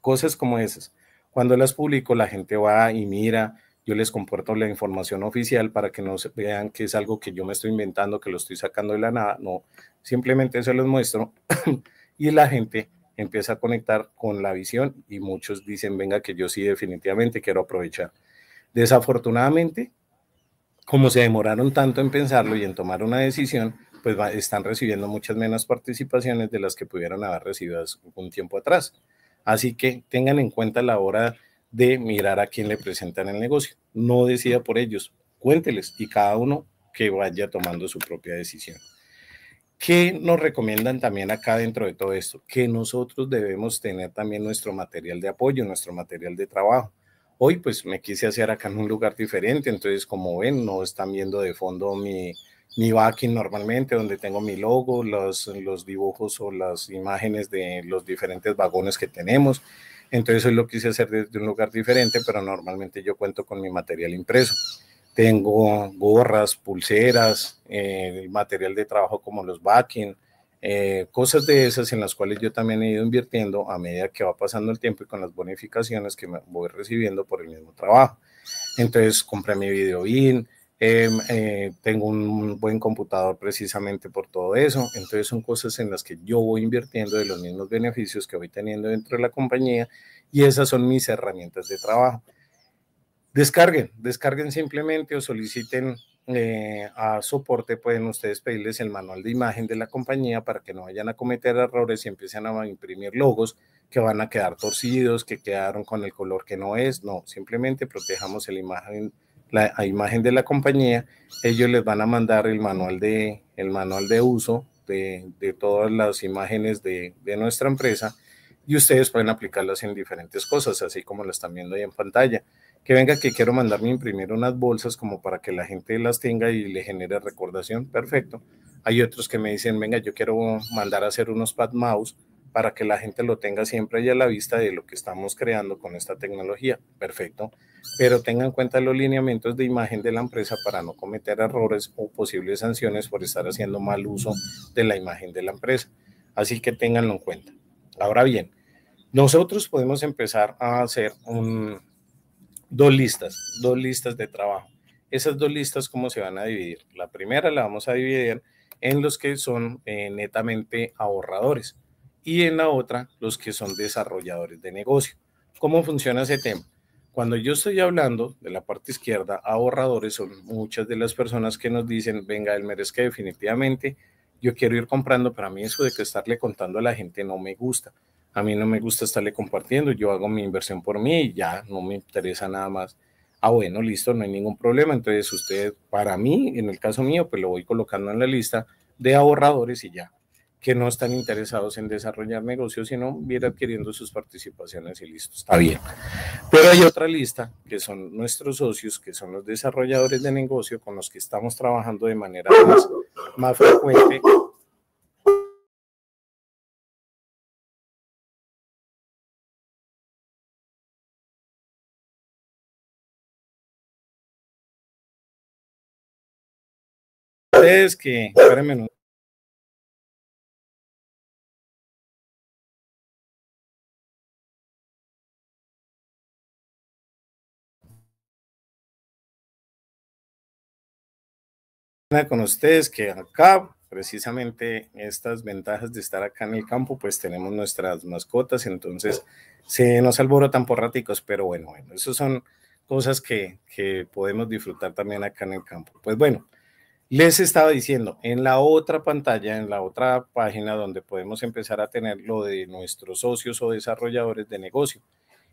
Cosas como esas. Cuando las publico, la gente va y mira, yo les comparto la información oficial para que no vean que es algo que yo me estoy inventando, que lo estoy sacando de la nada, no, simplemente se los muestro y la gente empieza a conectar con la visión y muchos dicen, venga, que yo sí definitivamente quiero aprovechar. Desafortunadamente, como se demoraron tanto en pensarlo y en tomar una decisión, pues están recibiendo muchas menos participaciones de las que pudieron haber recibido un tiempo atrás. Así que tengan en cuenta la hora de mirar a quién le presentan el negocio. No decida por ellos, cuénteles y cada uno que vaya tomando su propia decisión. ¿Qué nos recomiendan también acá dentro de todo esto? Que nosotros debemos tener también nuestro material de apoyo, nuestro material de trabajo. Hoy pues me quise hacer acá en un lugar diferente, entonces como ven no están viendo de fondo mi, mi backing normalmente, donde tengo mi logo, los, los dibujos o las imágenes de los diferentes vagones que tenemos. Entonces hoy lo quise hacer desde un lugar diferente, pero normalmente yo cuento con mi material impreso. Tengo gorras, pulseras, eh, material de trabajo como los backing, eh, cosas de esas en las cuales yo también he ido invirtiendo a medida que va pasando el tiempo y con las bonificaciones que me voy recibiendo por el mismo trabajo. Entonces compré mi video in, Em, eh, tengo un buen computador precisamente por todo eso. Entonces son cosas en las que yo voy invirtiendo de los mismos beneficios que voy teniendo dentro de la compañía y esas son mis herramientas de trabajo. Descarguen, descarguen simplemente o soliciten eh, a soporte, pueden ustedes pedirles el manual de imagen de la compañía para que no vayan a cometer errores y empiecen a imprimir logos que van a quedar torcidos, que quedaron con el color que no es. No, simplemente protejamos la imagen la, imagen de la compañía, ellos les van a mandar el manual de, el manual de uso de, todas las imágenes de, nuestra empresa y ustedes pueden aplicarlas en diferentes cosas, así como las están viendo ahí en pantalla. Que venga que quiero mandarme imprimir unas bolsas como para que la gente las tenga y le genere recordación, perfecto. Hay otros que me dicen, venga, yo quiero mandar a hacer unos pad mouse para que la gente lo tenga siempre ahí a la vista de lo que estamos creando con esta tecnología, perfecto pero tengan en cuenta los lineamientos de imagen de la empresa para no cometer errores o posibles sanciones por estar haciendo mal uso de la imagen de la empresa. Así que ténganlo en cuenta. Ahora bien, nosotros podemos empezar a hacer dos listas, dos listas de trabajo. Esas dos listas, ¿cómo se van a dividir? La primera la vamos a dividir en los que son eh, netamente ahorradores y en la otra los que son desarrolladores de negocio. ¿Cómo funciona ese tema? Cuando yo estoy hablando de la parte izquierda, ahorradores son muchas de las personas que nos dicen, venga, él merece que definitivamente yo quiero ir comprando, pero a mí eso de que estarle contando a la gente no me gusta. A mí no me gusta estarle compartiendo, yo hago mi inversión por mí y ya no me interesa nada más. Ah, bueno, listo, no hay ningún problema. Entonces usted, para mí, en el caso mío, pues lo voy colocando en la lista de ahorradores y ya que no están interesados en desarrollar negocios, sino bien adquiriendo sus participaciones y listo, está bien. Pero hay otra lista que son nuestros socios, que son los desarrolladores de negocio con los que estamos trabajando de manera más, más frecuente ustedes que, espérenme, con ustedes que acá precisamente estas ventajas de estar acá en el campo, pues tenemos nuestras mascotas, entonces se nos alborotan por raticos, pero bueno, bueno, esas son cosas que, que podemos disfrutar también acá en el campo. Pues bueno, les estaba diciendo, en la otra pantalla, en la otra página donde podemos empezar a tener lo de nuestros socios o desarrolladores de negocio.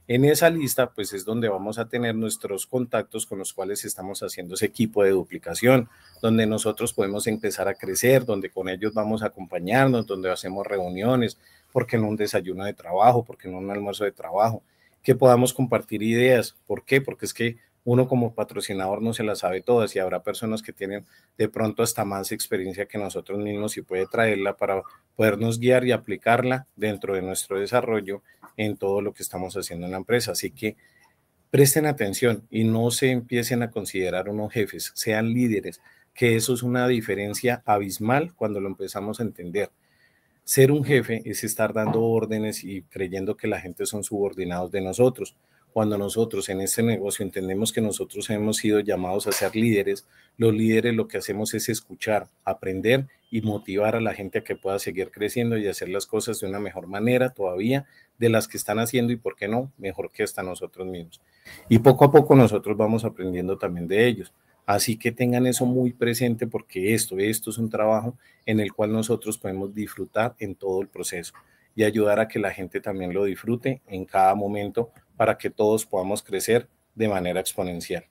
En esa lista, pues es donde vamos a tener nuestros contactos con los cuales estamos haciendo ese equipo de duplicación, donde nosotros podemos empezar a crecer, donde con ellos vamos a acompañarnos, donde hacemos reuniones, porque en un desayuno de trabajo, porque en un almuerzo de trabajo, que podamos compartir ideas. ¿Por qué? Porque es que uno como patrocinador no se las sabe todas y habrá personas que tienen de pronto hasta más experiencia que nosotros mismos y puede traerla para podernos guiar y aplicarla dentro de nuestro desarrollo en todo lo que estamos haciendo en la empresa. Así que presten atención y no se empiecen a considerar unos jefes, sean líderes, que eso es una diferencia abismal cuando lo empezamos a entender. Ser un jefe es estar dando órdenes y creyendo que la gente son subordinados de nosotros. Cuando nosotros en este negocio entendemos que nosotros hemos sido llamados a ser líderes, los líderes lo que hacemos es escuchar, aprender y motivar a la gente a que pueda seguir creciendo y hacer las cosas de una mejor manera todavía de las que están haciendo y, por qué no, mejor que hasta nosotros mismos. Y poco a poco nosotros vamos aprendiendo también de ellos. Así que tengan eso muy presente porque esto, esto es un trabajo en el cual nosotros podemos disfrutar en todo el proceso y ayudar a que la gente también lo disfrute en cada momento para que todos podamos crecer de manera exponencial.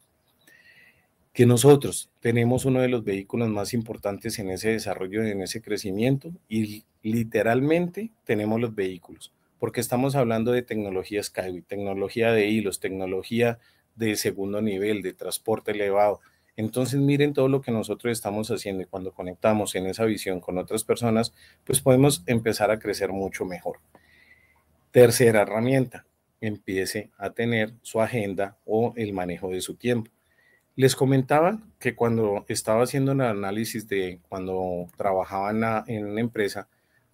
Que nosotros tenemos uno de los vehículos más importantes en ese desarrollo, y en ese crecimiento y literalmente tenemos los vehículos, porque estamos hablando de tecnología Skyway, tecnología de hilos, tecnología de segundo nivel, de transporte elevado, entonces miren todo lo que nosotros estamos haciendo y cuando conectamos en esa visión con otras personas, pues podemos empezar a crecer mucho mejor. Tercera herramienta, empiece a tener su agenda o el manejo de su tiempo. Les comentaba que cuando estaba haciendo un análisis de cuando trabajaban en una empresa,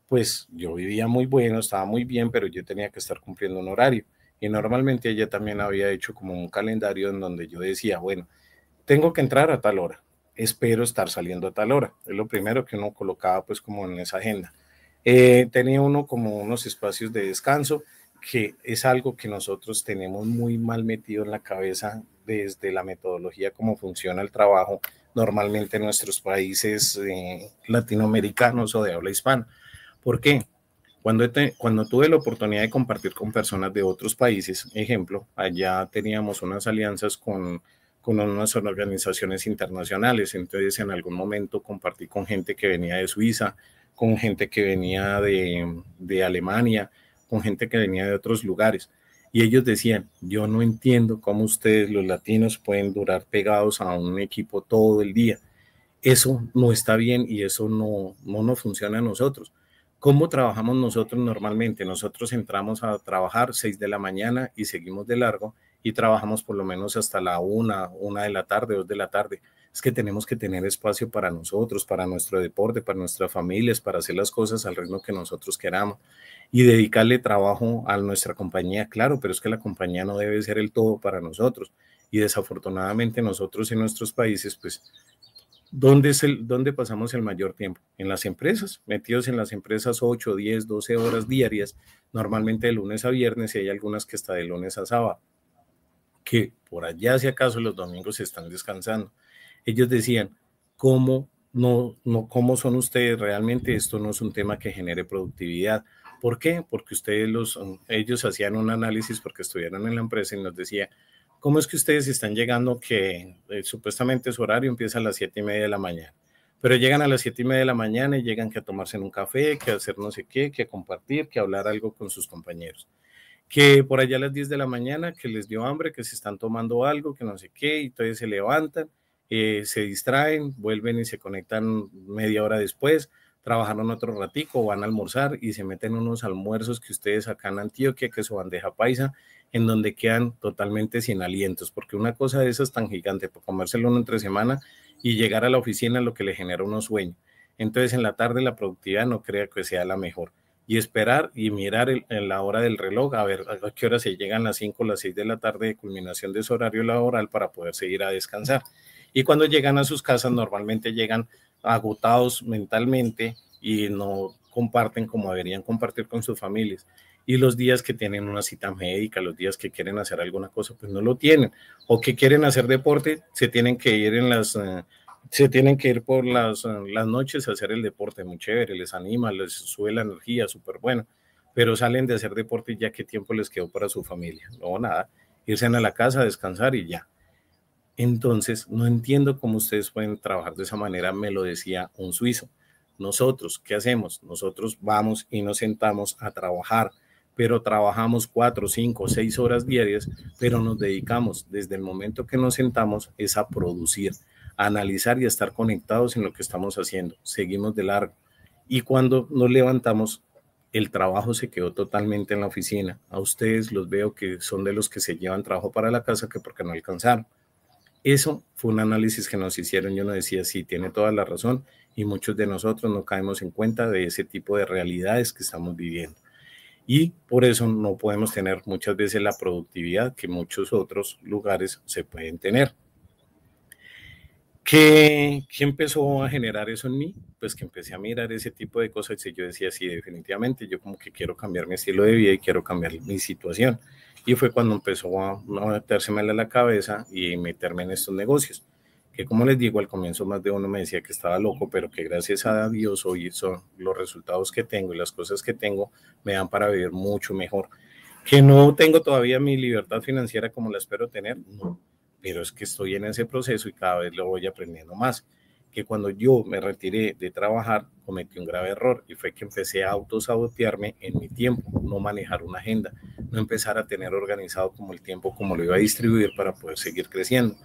pues yo vivía muy bueno, estaba muy bien, pero yo tenía que estar cumpliendo un horario. Y normalmente ella también había hecho como un calendario en donde yo decía, bueno, tengo que entrar a tal hora, espero estar saliendo a tal hora. Es lo primero que uno colocaba pues como en esa agenda. Eh, tenía uno como unos espacios de descanso, que es algo que nosotros tenemos muy mal metido en la cabeza desde la metodología, cómo funciona el trabajo normalmente en nuestros países eh, latinoamericanos o de habla hispana. ¿Por qué? Cuando, cuando tuve la oportunidad de compartir con personas de otros países, ejemplo, allá teníamos unas alianzas con con unas organizaciones internacionales. Entonces, en algún momento compartí con gente que venía de Suiza, con gente que venía de, Alemania, con gente que venía de otros lugares. Y ellos decían, yo no entiendo cómo ustedes los latinos pueden durar pegados a un equipo todo el día. Eso no está bien y eso no, no nos funciona a nosotros. ¿Cómo trabajamos nosotros normalmente? Nosotros entramos a trabajar 6 de la mañana y seguimos de largo y trabajamos por lo menos hasta la una, una de la tarde, dos de la tarde. Es que tenemos que tener espacio para nosotros, para nuestro deporte, para nuestras familias, para hacer las cosas al ritmo que nosotros queramos y dedicarle trabajo a nuestra compañía, claro, pero es que la compañía no debe ser el todo para nosotros. Y desafortunadamente nosotros en nuestros países, pues ¿Dónde, es el, ¿Dónde pasamos el mayor tiempo? En las empresas, metidos en las empresas 8, 10, 12 horas diarias, normalmente de lunes a viernes y hay algunas que hasta de lunes a sábado que por allá si acaso los domingos se están descansando. Ellos decían, ¿cómo, no, no, ¿cómo son ustedes realmente? Esto no es un tema que genere productividad. ¿Por qué? Porque ustedes los, ellos hacían un análisis porque estuvieron en la empresa y nos decía, ¿cómo es que ustedes están llegando que eh, supuestamente su horario empieza a las siete y media de la mañana? Pero llegan a las siete y media de la mañana y llegan que a tomarse un café, que a hacer no sé qué, que a compartir, que a hablar algo con sus compañeros que por allá a las 10 de la mañana, que les dio hambre, que se están tomando algo, que no sé qué, y entonces se levantan, eh, se distraen, vuelven y se conectan media hora después, trabajaron otro ratico, van a almorzar y se meten unos almuerzos que ustedes acá en Antioquia, que es su bandeja paisa, en donde quedan totalmente sin alientos, porque una cosa de esas tan gigante, para comérselo uno entre semana y llegar a la oficina lo que le genera unos sueño. Entonces en la tarde la productividad no crea que sea la mejor y esperar y mirar en la hora del reloj, a ver a qué hora se llegan las 5 o las 6 de la tarde de culminación de su horario laboral para poder ir a descansar. Y cuando llegan a sus casas, normalmente llegan agotados mentalmente y no comparten como deberían compartir con sus familias. Y los días que tienen una cita médica, los días que quieren hacer alguna cosa, pues no lo tienen. O que quieren hacer deporte, se tienen que ir en las... Eh, se tienen que ir por eh, las, noches a hacer el deporte, muy chévere, les anima, les sube la energía, súper bueno, pero salen de hacer deporte y ya qué tiempo les quedó para su familia, no nada, irse a la casa a descansar y ya. Entonces, no entiendo cómo ustedes pueden trabajar de esa manera, me lo decía un suizo. Nosotros, ¿qué hacemos? Nosotros vamos y nos sentamos a trabajar, pero trabajamos cuatro, cinco, seis horas diarias, pero nos dedicamos desde el momento que nos sentamos es a producir analizar y estar conectados en lo que estamos haciendo. Seguimos de largo. Y cuando nos levantamos, el trabajo se quedó totalmente en la oficina. A ustedes los veo que son de los que se llevan trabajo para la casa que porque no alcanzaron. Eso fue un análisis que nos hicieron. Yo no decía, sí, tiene toda la razón y muchos de nosotros no caemos en cuenta de ese tipo de realidades que estamos viviendo. Y por eso no podemos tener muchas veces la productividad que muchos otros lugares se pueden tener. ¿Qué, empezó a generar eso en mí? Pues que empecé a mirar ese tipo de cosas y yo decía, sí, definitivamente, yo como que quiero cambiar mi estilo de vida y quiero cambiar mi situación. Y fue cuando empezó a, meterse metérseme a la cabeza y meterme en estos negocios, que como les digo, al comienzo más de uno me decía que estaba loco, pero que gracias a Dios hoy son los resultados que tengo y las cosas que tengo me dan para vivir mucho mejor. Que no tengo todavía mi libertad financiera como la espero tener, no pero es que estoy en ese proceso y cada vez lo voy aprendiendo más. Que cuando yo me retiré de trabajar, cometí un grave error y fue que empecé a autosabotearme en mi tiempo, no manejar una agenda, no empezar a tener organizado como el tiempo, como lo iba a distribuir para poder seguir creciendo.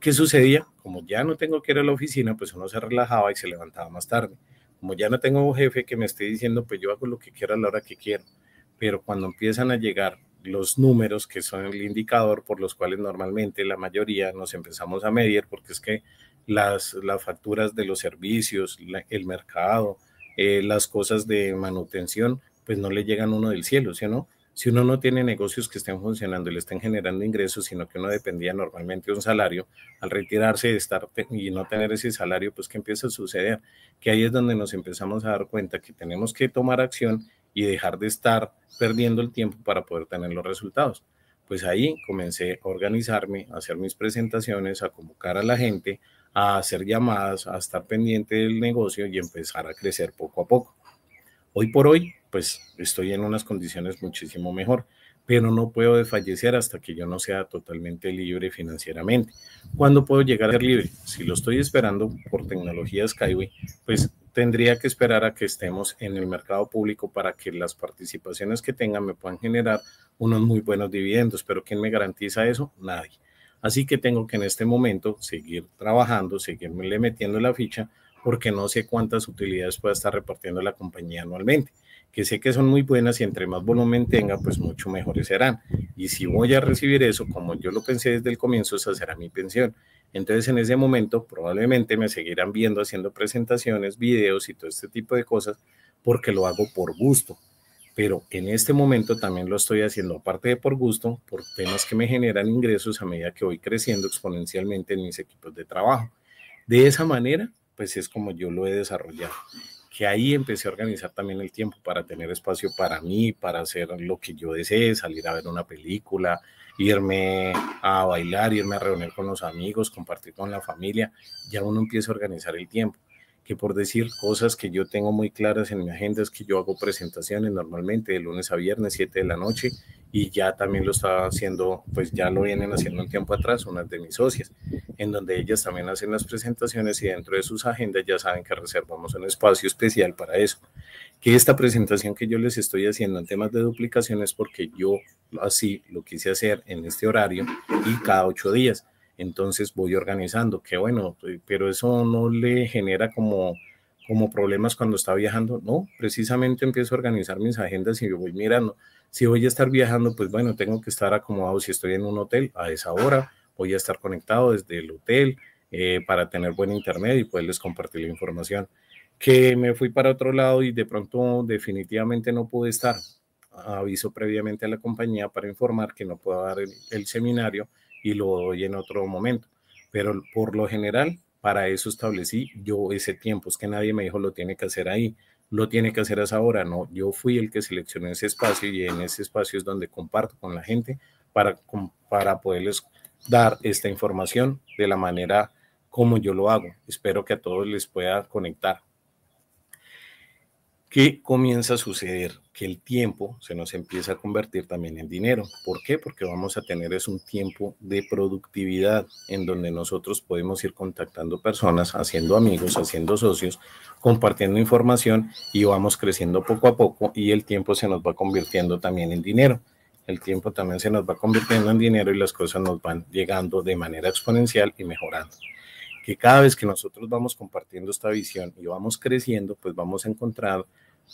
¿Qué sucedía? Como ya no tengo que ir a la oficina, pues uno se relajaba y se levantaba más tarde. Como ya no tengo jefe que me esté diciendo, pues yo hago lo que quiera a la hora que quiero. Pero cuando empiezan a llegar los números que son el indicador por los cuales normalmente la mayoría nos empezamos a medir, porque es que las, las facturas de los servicios, el mercado, eh, las cosas de manutención, pues no le llegan uno del cielo, si no? Si uno no tiene negocios que estén funcionando y le estén generando ingresos, sino que uno dependía normalmente de un salario, al retirarse de estar y no tener ese salario, pues ¿qué empieza a suceder? Que ahí es donde nos empezamos a dar cuenta que tenemos que tomar acción y dejar de estar perdiendo el tiempo para poder tener los resultados. Pues ahí comencé a organizarme, a hacer mis presentaciones, a convocar a la gente, a hacer llamadas, a estar pendiente del negocio y empezar a crecer poco a poco. Hoy por hoy, pues estoy en unas condiciones muchísimo mejor, pero no puedo desfallecer hasta que yo no sea totalmente libre financieramente. ¿Cuándo puedo llegar a ser libre? Si lo estoy esperando por tecnología Skyway, pues tendría que esperar a que estemos en el mercado público para que las participaciones que tenga me puedan generar unos muy buenos dividendos, pero ¿quién me garantiza eso? Nadie. Así que tengo que en este momento seguir trabajando, seguirme metiendo la ficha, porque no sé cuántas utilidades pueda estar repartiendo la compañía anualmente, que sé que son muy buenas y entre más volumen tenga, pues mucho mejores serán. Y si voy a recibir eso, como yo lo pensé desde el comienzo, esa será mi pensión. Entonces en ese momento probablemente me seguirán viendo haciendo presentaciones, videos y todo este tipo de cosas porque lo hago por gusto. Pero en este momento también lo estoy haciendo, aparte de por gusto, por temas que me generan ingresos a medida que voy creciendo exponencialmente en mis equipos de trabajo. De esa manera, pues es como yo lo he desarrollado que ahí empecé a organizar también el tiempo para tener espacio para mí, para hacer lo que yo desee, salir a ver una película, irme a bailar, irme a reunir con los amigos, compartir con la familia, ya uno empieza a organizar el tiempo que por decir cosas que yo tengo muy claras en mi agenda es que yo hago presentaciones normalmente de lunes a viernes, 7 de la noche, y ya también lo estaba haciendo, pues ya lo vienen haciendo un tiempo atrás unas de mis socias, en donde ellas también hacen las presentaciones y dentro de sus agendas ya saben que reservamos un espacio especial para eso. Que esta presentación que yo les estoy haciendo en temas de duplicaciones, porque yo así lo quise hacer en este horario y cada ocho días entonces voy organizando, que bueno, eh, pero eso no le genera como, como problemas cuando está viajando, no, precisamente empiezo a organizar mis agendas y yo voy pues mirando, si voy a estar viajando, pues bueno, tengo que estar acomodado, si estoy en un hotel, a esa hora voy a estar conectado desde el hotel eh, para tener buen internet y poderles compartir la información. Que me fui para otro lado y de pronto definitivamente no pude estar. Aviso previamente a la compañía para informar que no puedo dar el seminario y lo doy en otro momento. Pero por lo general, para eso establecí yo ese tiempo. Es que nadie me dijo lo tiene que hacer ahí, lo tiene que hacer a esa hora. No, yo fui el que seleccionó ese espacio y en ese espacio es donde comparto con la gente para, para poderles dar esta información de la manera como yo lo hago. Espero que a todos les pueda conectar. ¿Qué comienza a suceder? Que el tiempo se nos empieza a convertir también en dinero. ¿Por qué? Porque vamos a tener es un tiempo de productividad en donde nosotros podemos ir contactando personas, haciendo amigos, haciendo socios, compartiendo información y vamos creciendo poco a poco y el tiempo se nos va convirtiendo también en dinero. El tiempo también se nos va convirtiendo en dinero y las cosas nos van llegando de manera exponencial y mejorando que cada vez que nosotros vamos compartiendo esta visión y vamos creciendo, pues vamos a encontrar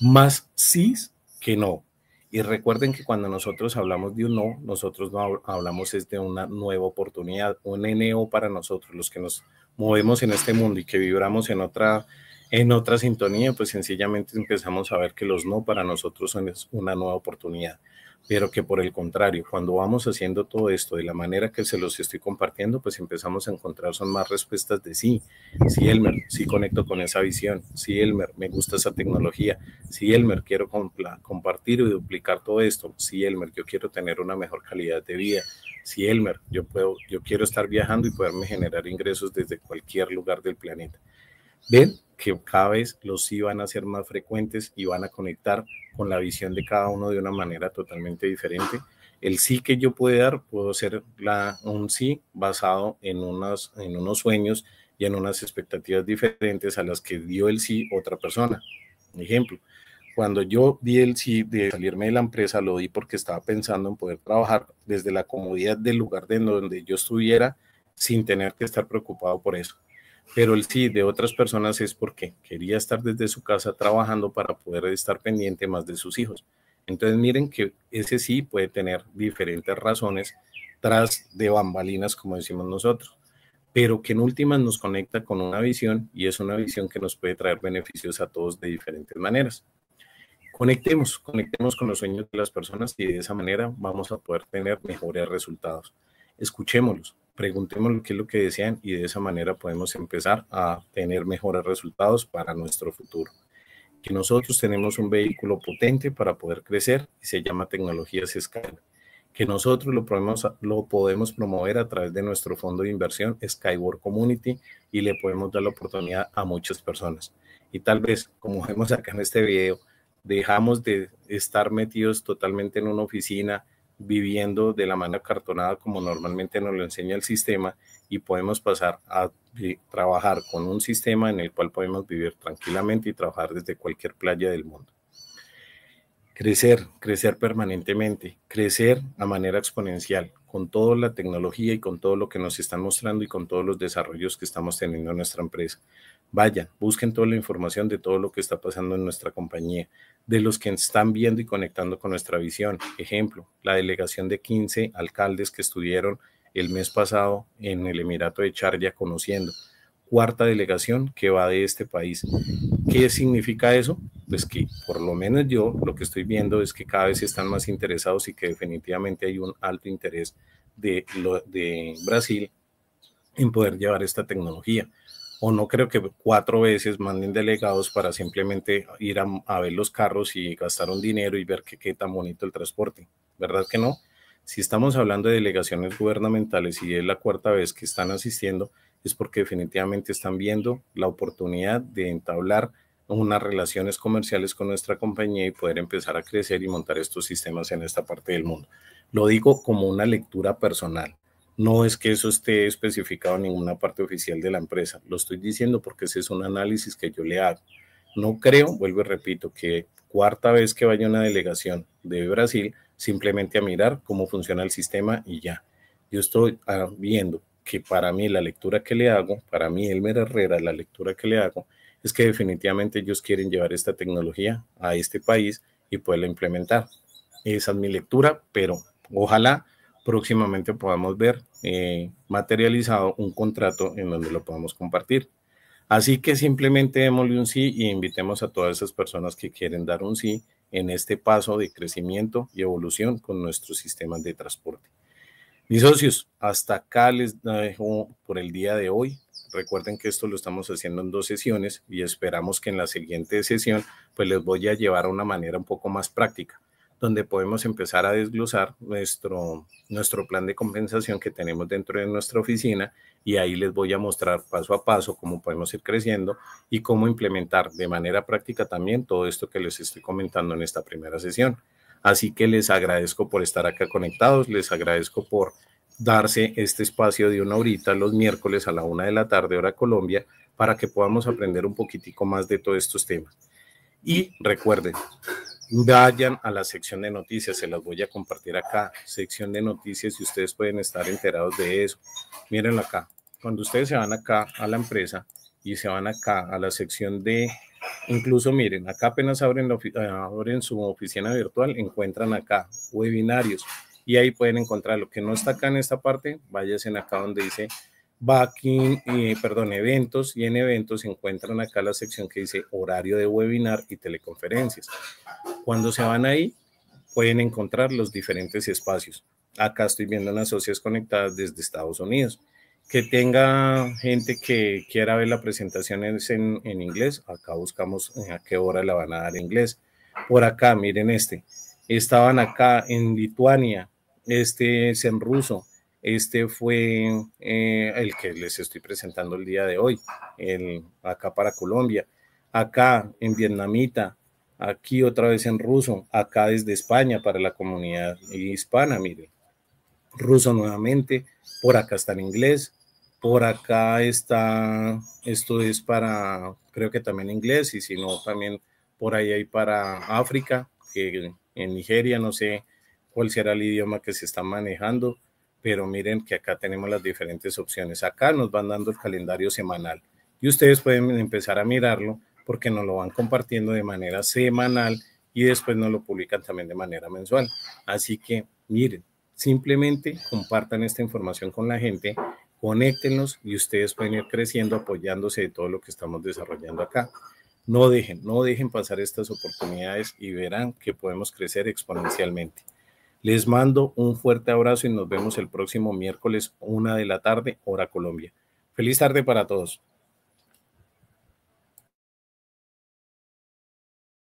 más sí que no. Y recuerden que cuando nosotros hablamos de un no, nosotros no hablamos es de una nueva oportunidad, un NO para nosotros, los que nos movemos en este mundo y que vibramos en otra, en otra sintonía, pues sencillamente empezamos a ver que los no para nosotros son una nueva oportunidad pero que por el contrario, cuando vamos haciendo todo esto de la manera que se los estoy compartiendo, pues empezamos a encontrar son más respuestas de sí, sí Elmer, sí conecto con esa visión, sí Elmer, me gusta esa tecnología, sí Elmer, quiero compartir y duplicar todo esto, sí Elmer, yo quiero tener una mejor calidad de vida, sí Elmer, yo puedo, yo quiero estar viajando y poderme generar ingresos desde cualquier lugar del planeta. ¿Ven? que cada vez los sí van a ser más frecuentes y van a conectar con la visión de cada uno de una manera totalmente diferente. El sí que yo puedo dar, puedo ser la, un sí basado en, unas, en unos sueños y en unas expectativas diferentes a las que dio el sí otra persona. Ejemplo, cuando yo di el sí de salirme de la empresa, lo di porque estaba pensando en poder trabajar desde la comodidad del lugar de donde yo estuviera sin tener que estar preocupado por eso pero el sí de otras personas es porque quería estar desde su casa trabajando para poder estar pendiente más de sus hijos. Entonces miren que ese sí puede tener diferentes razones tras de bambalinas, como decimos nosotros, pero que en últimas nos conecta con una visión y es una visión que nos puede traer beneficios a todos de diferentes maneras. Conectemos, conectemos con los sueños de las personas y de esa manera vamos a poder tener mejores resultados. Escuchémoslos, preguntemos qué es lo que desean y de esa manera podemos empezar a tener mejores resultados para nuestro futuro. Que nosotros tenemos un vehículo potente para poder crecer y se llama tecnologías escala. Que nosotros lo podemos, lo podemos promover a través de nuestro fondo de inversión Skyward Community y le podemos dar la oportunidad a muchas personas. Y tal vez, como vemos acá en este video, dejamos de estar metidos totalmente en una oficina viviendo de la mano cartonada como normalmente nos lo enseña el sistema y podemos pasar a eh, trabajar con un sistema en el cual podemos vivir tranquilamente y trabajar desde cualquier playa del mundo. Crecer, crecer permanentemente, crecer a manera exponencial, con toda la tecnología y con todo lo que nos están mostrando y con todos los desarrollos que estamos teniendo en nuestra empresa. Vayan, busquen toda la información de todo lo que está pasando en nuestra compañía de los que están viendo y conectando con nuestra visión. Ejemplo, la delegación de 15 alcaldes que estuvieron el mes pasado en el Emirato de Charlia conociendo. Cuarta delegación que va de este país. ¿Qué significa eso? Pues que por lo menos yo lo que estoy viendo es que cada vez están más interesados y que definitivamente hay un alto interés de, de Brasil en poder llevar esta tecnología o no creo que cuatro veces manden delegados para simplemente ir a, ver los carros y gastar un dinero y ver qué que tan bonito el transporte, ¿verdad que no? Si estamos hablando de delegaciones gubernamentales y es la cuarta vez que están asistiendo, es porque definitivamente están viendo la oportunidad de entablar unas relaciones comerciales con nuestra compañía y poder empezar a crecer y montar estos sistemas en esta parte del mundo. Lo digo como una lectura personal. No es que eso esté especificado en ninguna parte oficial de la empresa. Lo estoy diciendo porque ese es un análisis que yo le hago. No creo, vuelvo y repito, que cuarta vez que vaya una delegación de Brasil simplemente a mirar cómo funciona el sistema y ya. Yo estoy ah, viendo que para mí la lectura que le hago, para mí Elmer Herrera, la lectura que le hago, es que definitivamente ellos quieren llevar esta tecnología a este país y poderla implementar. Esa es mi lectura, pero ojalá próximamente podamos ver eh, materializado un contrato en donde lo podamos compartir. Así que simplemente démosle un sí y invitemos a todas esas personas que quieren dar un sí en este paso de crecimiento y evolución con nuestros sistemas de transporte. Mis socios, hasta acá les dejo por el día de hoy. Recuerden que esto lo estamos haciendo en dos sesiones y esperamos que en la siguiente sesión pues les voy a llevar a una manera un poco más práctica donde podemos empezar a desglosar nuestro, nuestro plan de compensación que tenemos dentro de nuestra oficina y ahí les voy a mostrar paso a paso cómo podemos ir creciendo y cómo implementar de manera práctica también todo esto que les estoy comentando en esta primera sesión. Así que les agradezco por estar acá conectados, les agradezco por darse este espacio de una horita los miércoles a la una de la tarde, hora Colombia, para que podamos aprender un poquitico más de todos estos temas. Y recuerden, vayan a la sección de noticias, se las voy a compartir acá, sección de noticias, y ustedes pueden estar enterados de eso. Mírenlo acá. Cuando ustedes se van acá a la empresa y se van acá a la sección de, incluso miren, acá apenas eh, abren, su oficina virtual, encuentran acá webinarios y ahí pueden encontrar lo que no está acá en esta parte, váyanse acá donde dice backing, eh, perdón, eventos y en eventos se encuentran acá la sección que dice horario de webinar y teleconferencias. Cuando se van ahí, pueden encontrar los diferentes espacios. Acá estoy viendo unas socias conectadas desde Estados Unidos. Que tenga gente que quiera ver la presentación en, en inglés, acá buscamos eh, a qué hora la van a dar en inglés. Por acá, miren este. Estaban acá en Lituania, este es en ruso, este fue eh, el que les estoy presentando el día de hoy, el, acá para Colombia, acá en vietnamita, aquí otra vez en ruso, acá desde España para la comunidad hispana, miren, ruso nuevamente, por acá está en inglés, por acá está, esto es para, creo que también inglés, y si no, también por ahí hay para África, que en Nigeria, no sé cuál será el idioma que se está manejando pero miren que acá tenemos las diferentes opciones. Acá nos van dando el calendario semanal y ustedes pueden empezar a mirarlo porque nos lo van compartiendo de manera semanal y después nos lo publican también de manera mensual. Así que miren, simplemente compartan esta información con la gente, conéctenlos y ustedes pueden ir creciendo apoyándose de todo lo que estamos desarrollando acá. No dejen, no dejen pasar estas oportunidades y verán que podemos crecer exponencialmente. Les mando un fuerte abrazo y nos vemos el próximo miércoles, una de la tarde, hora Colombia. Feliz tarde para todos.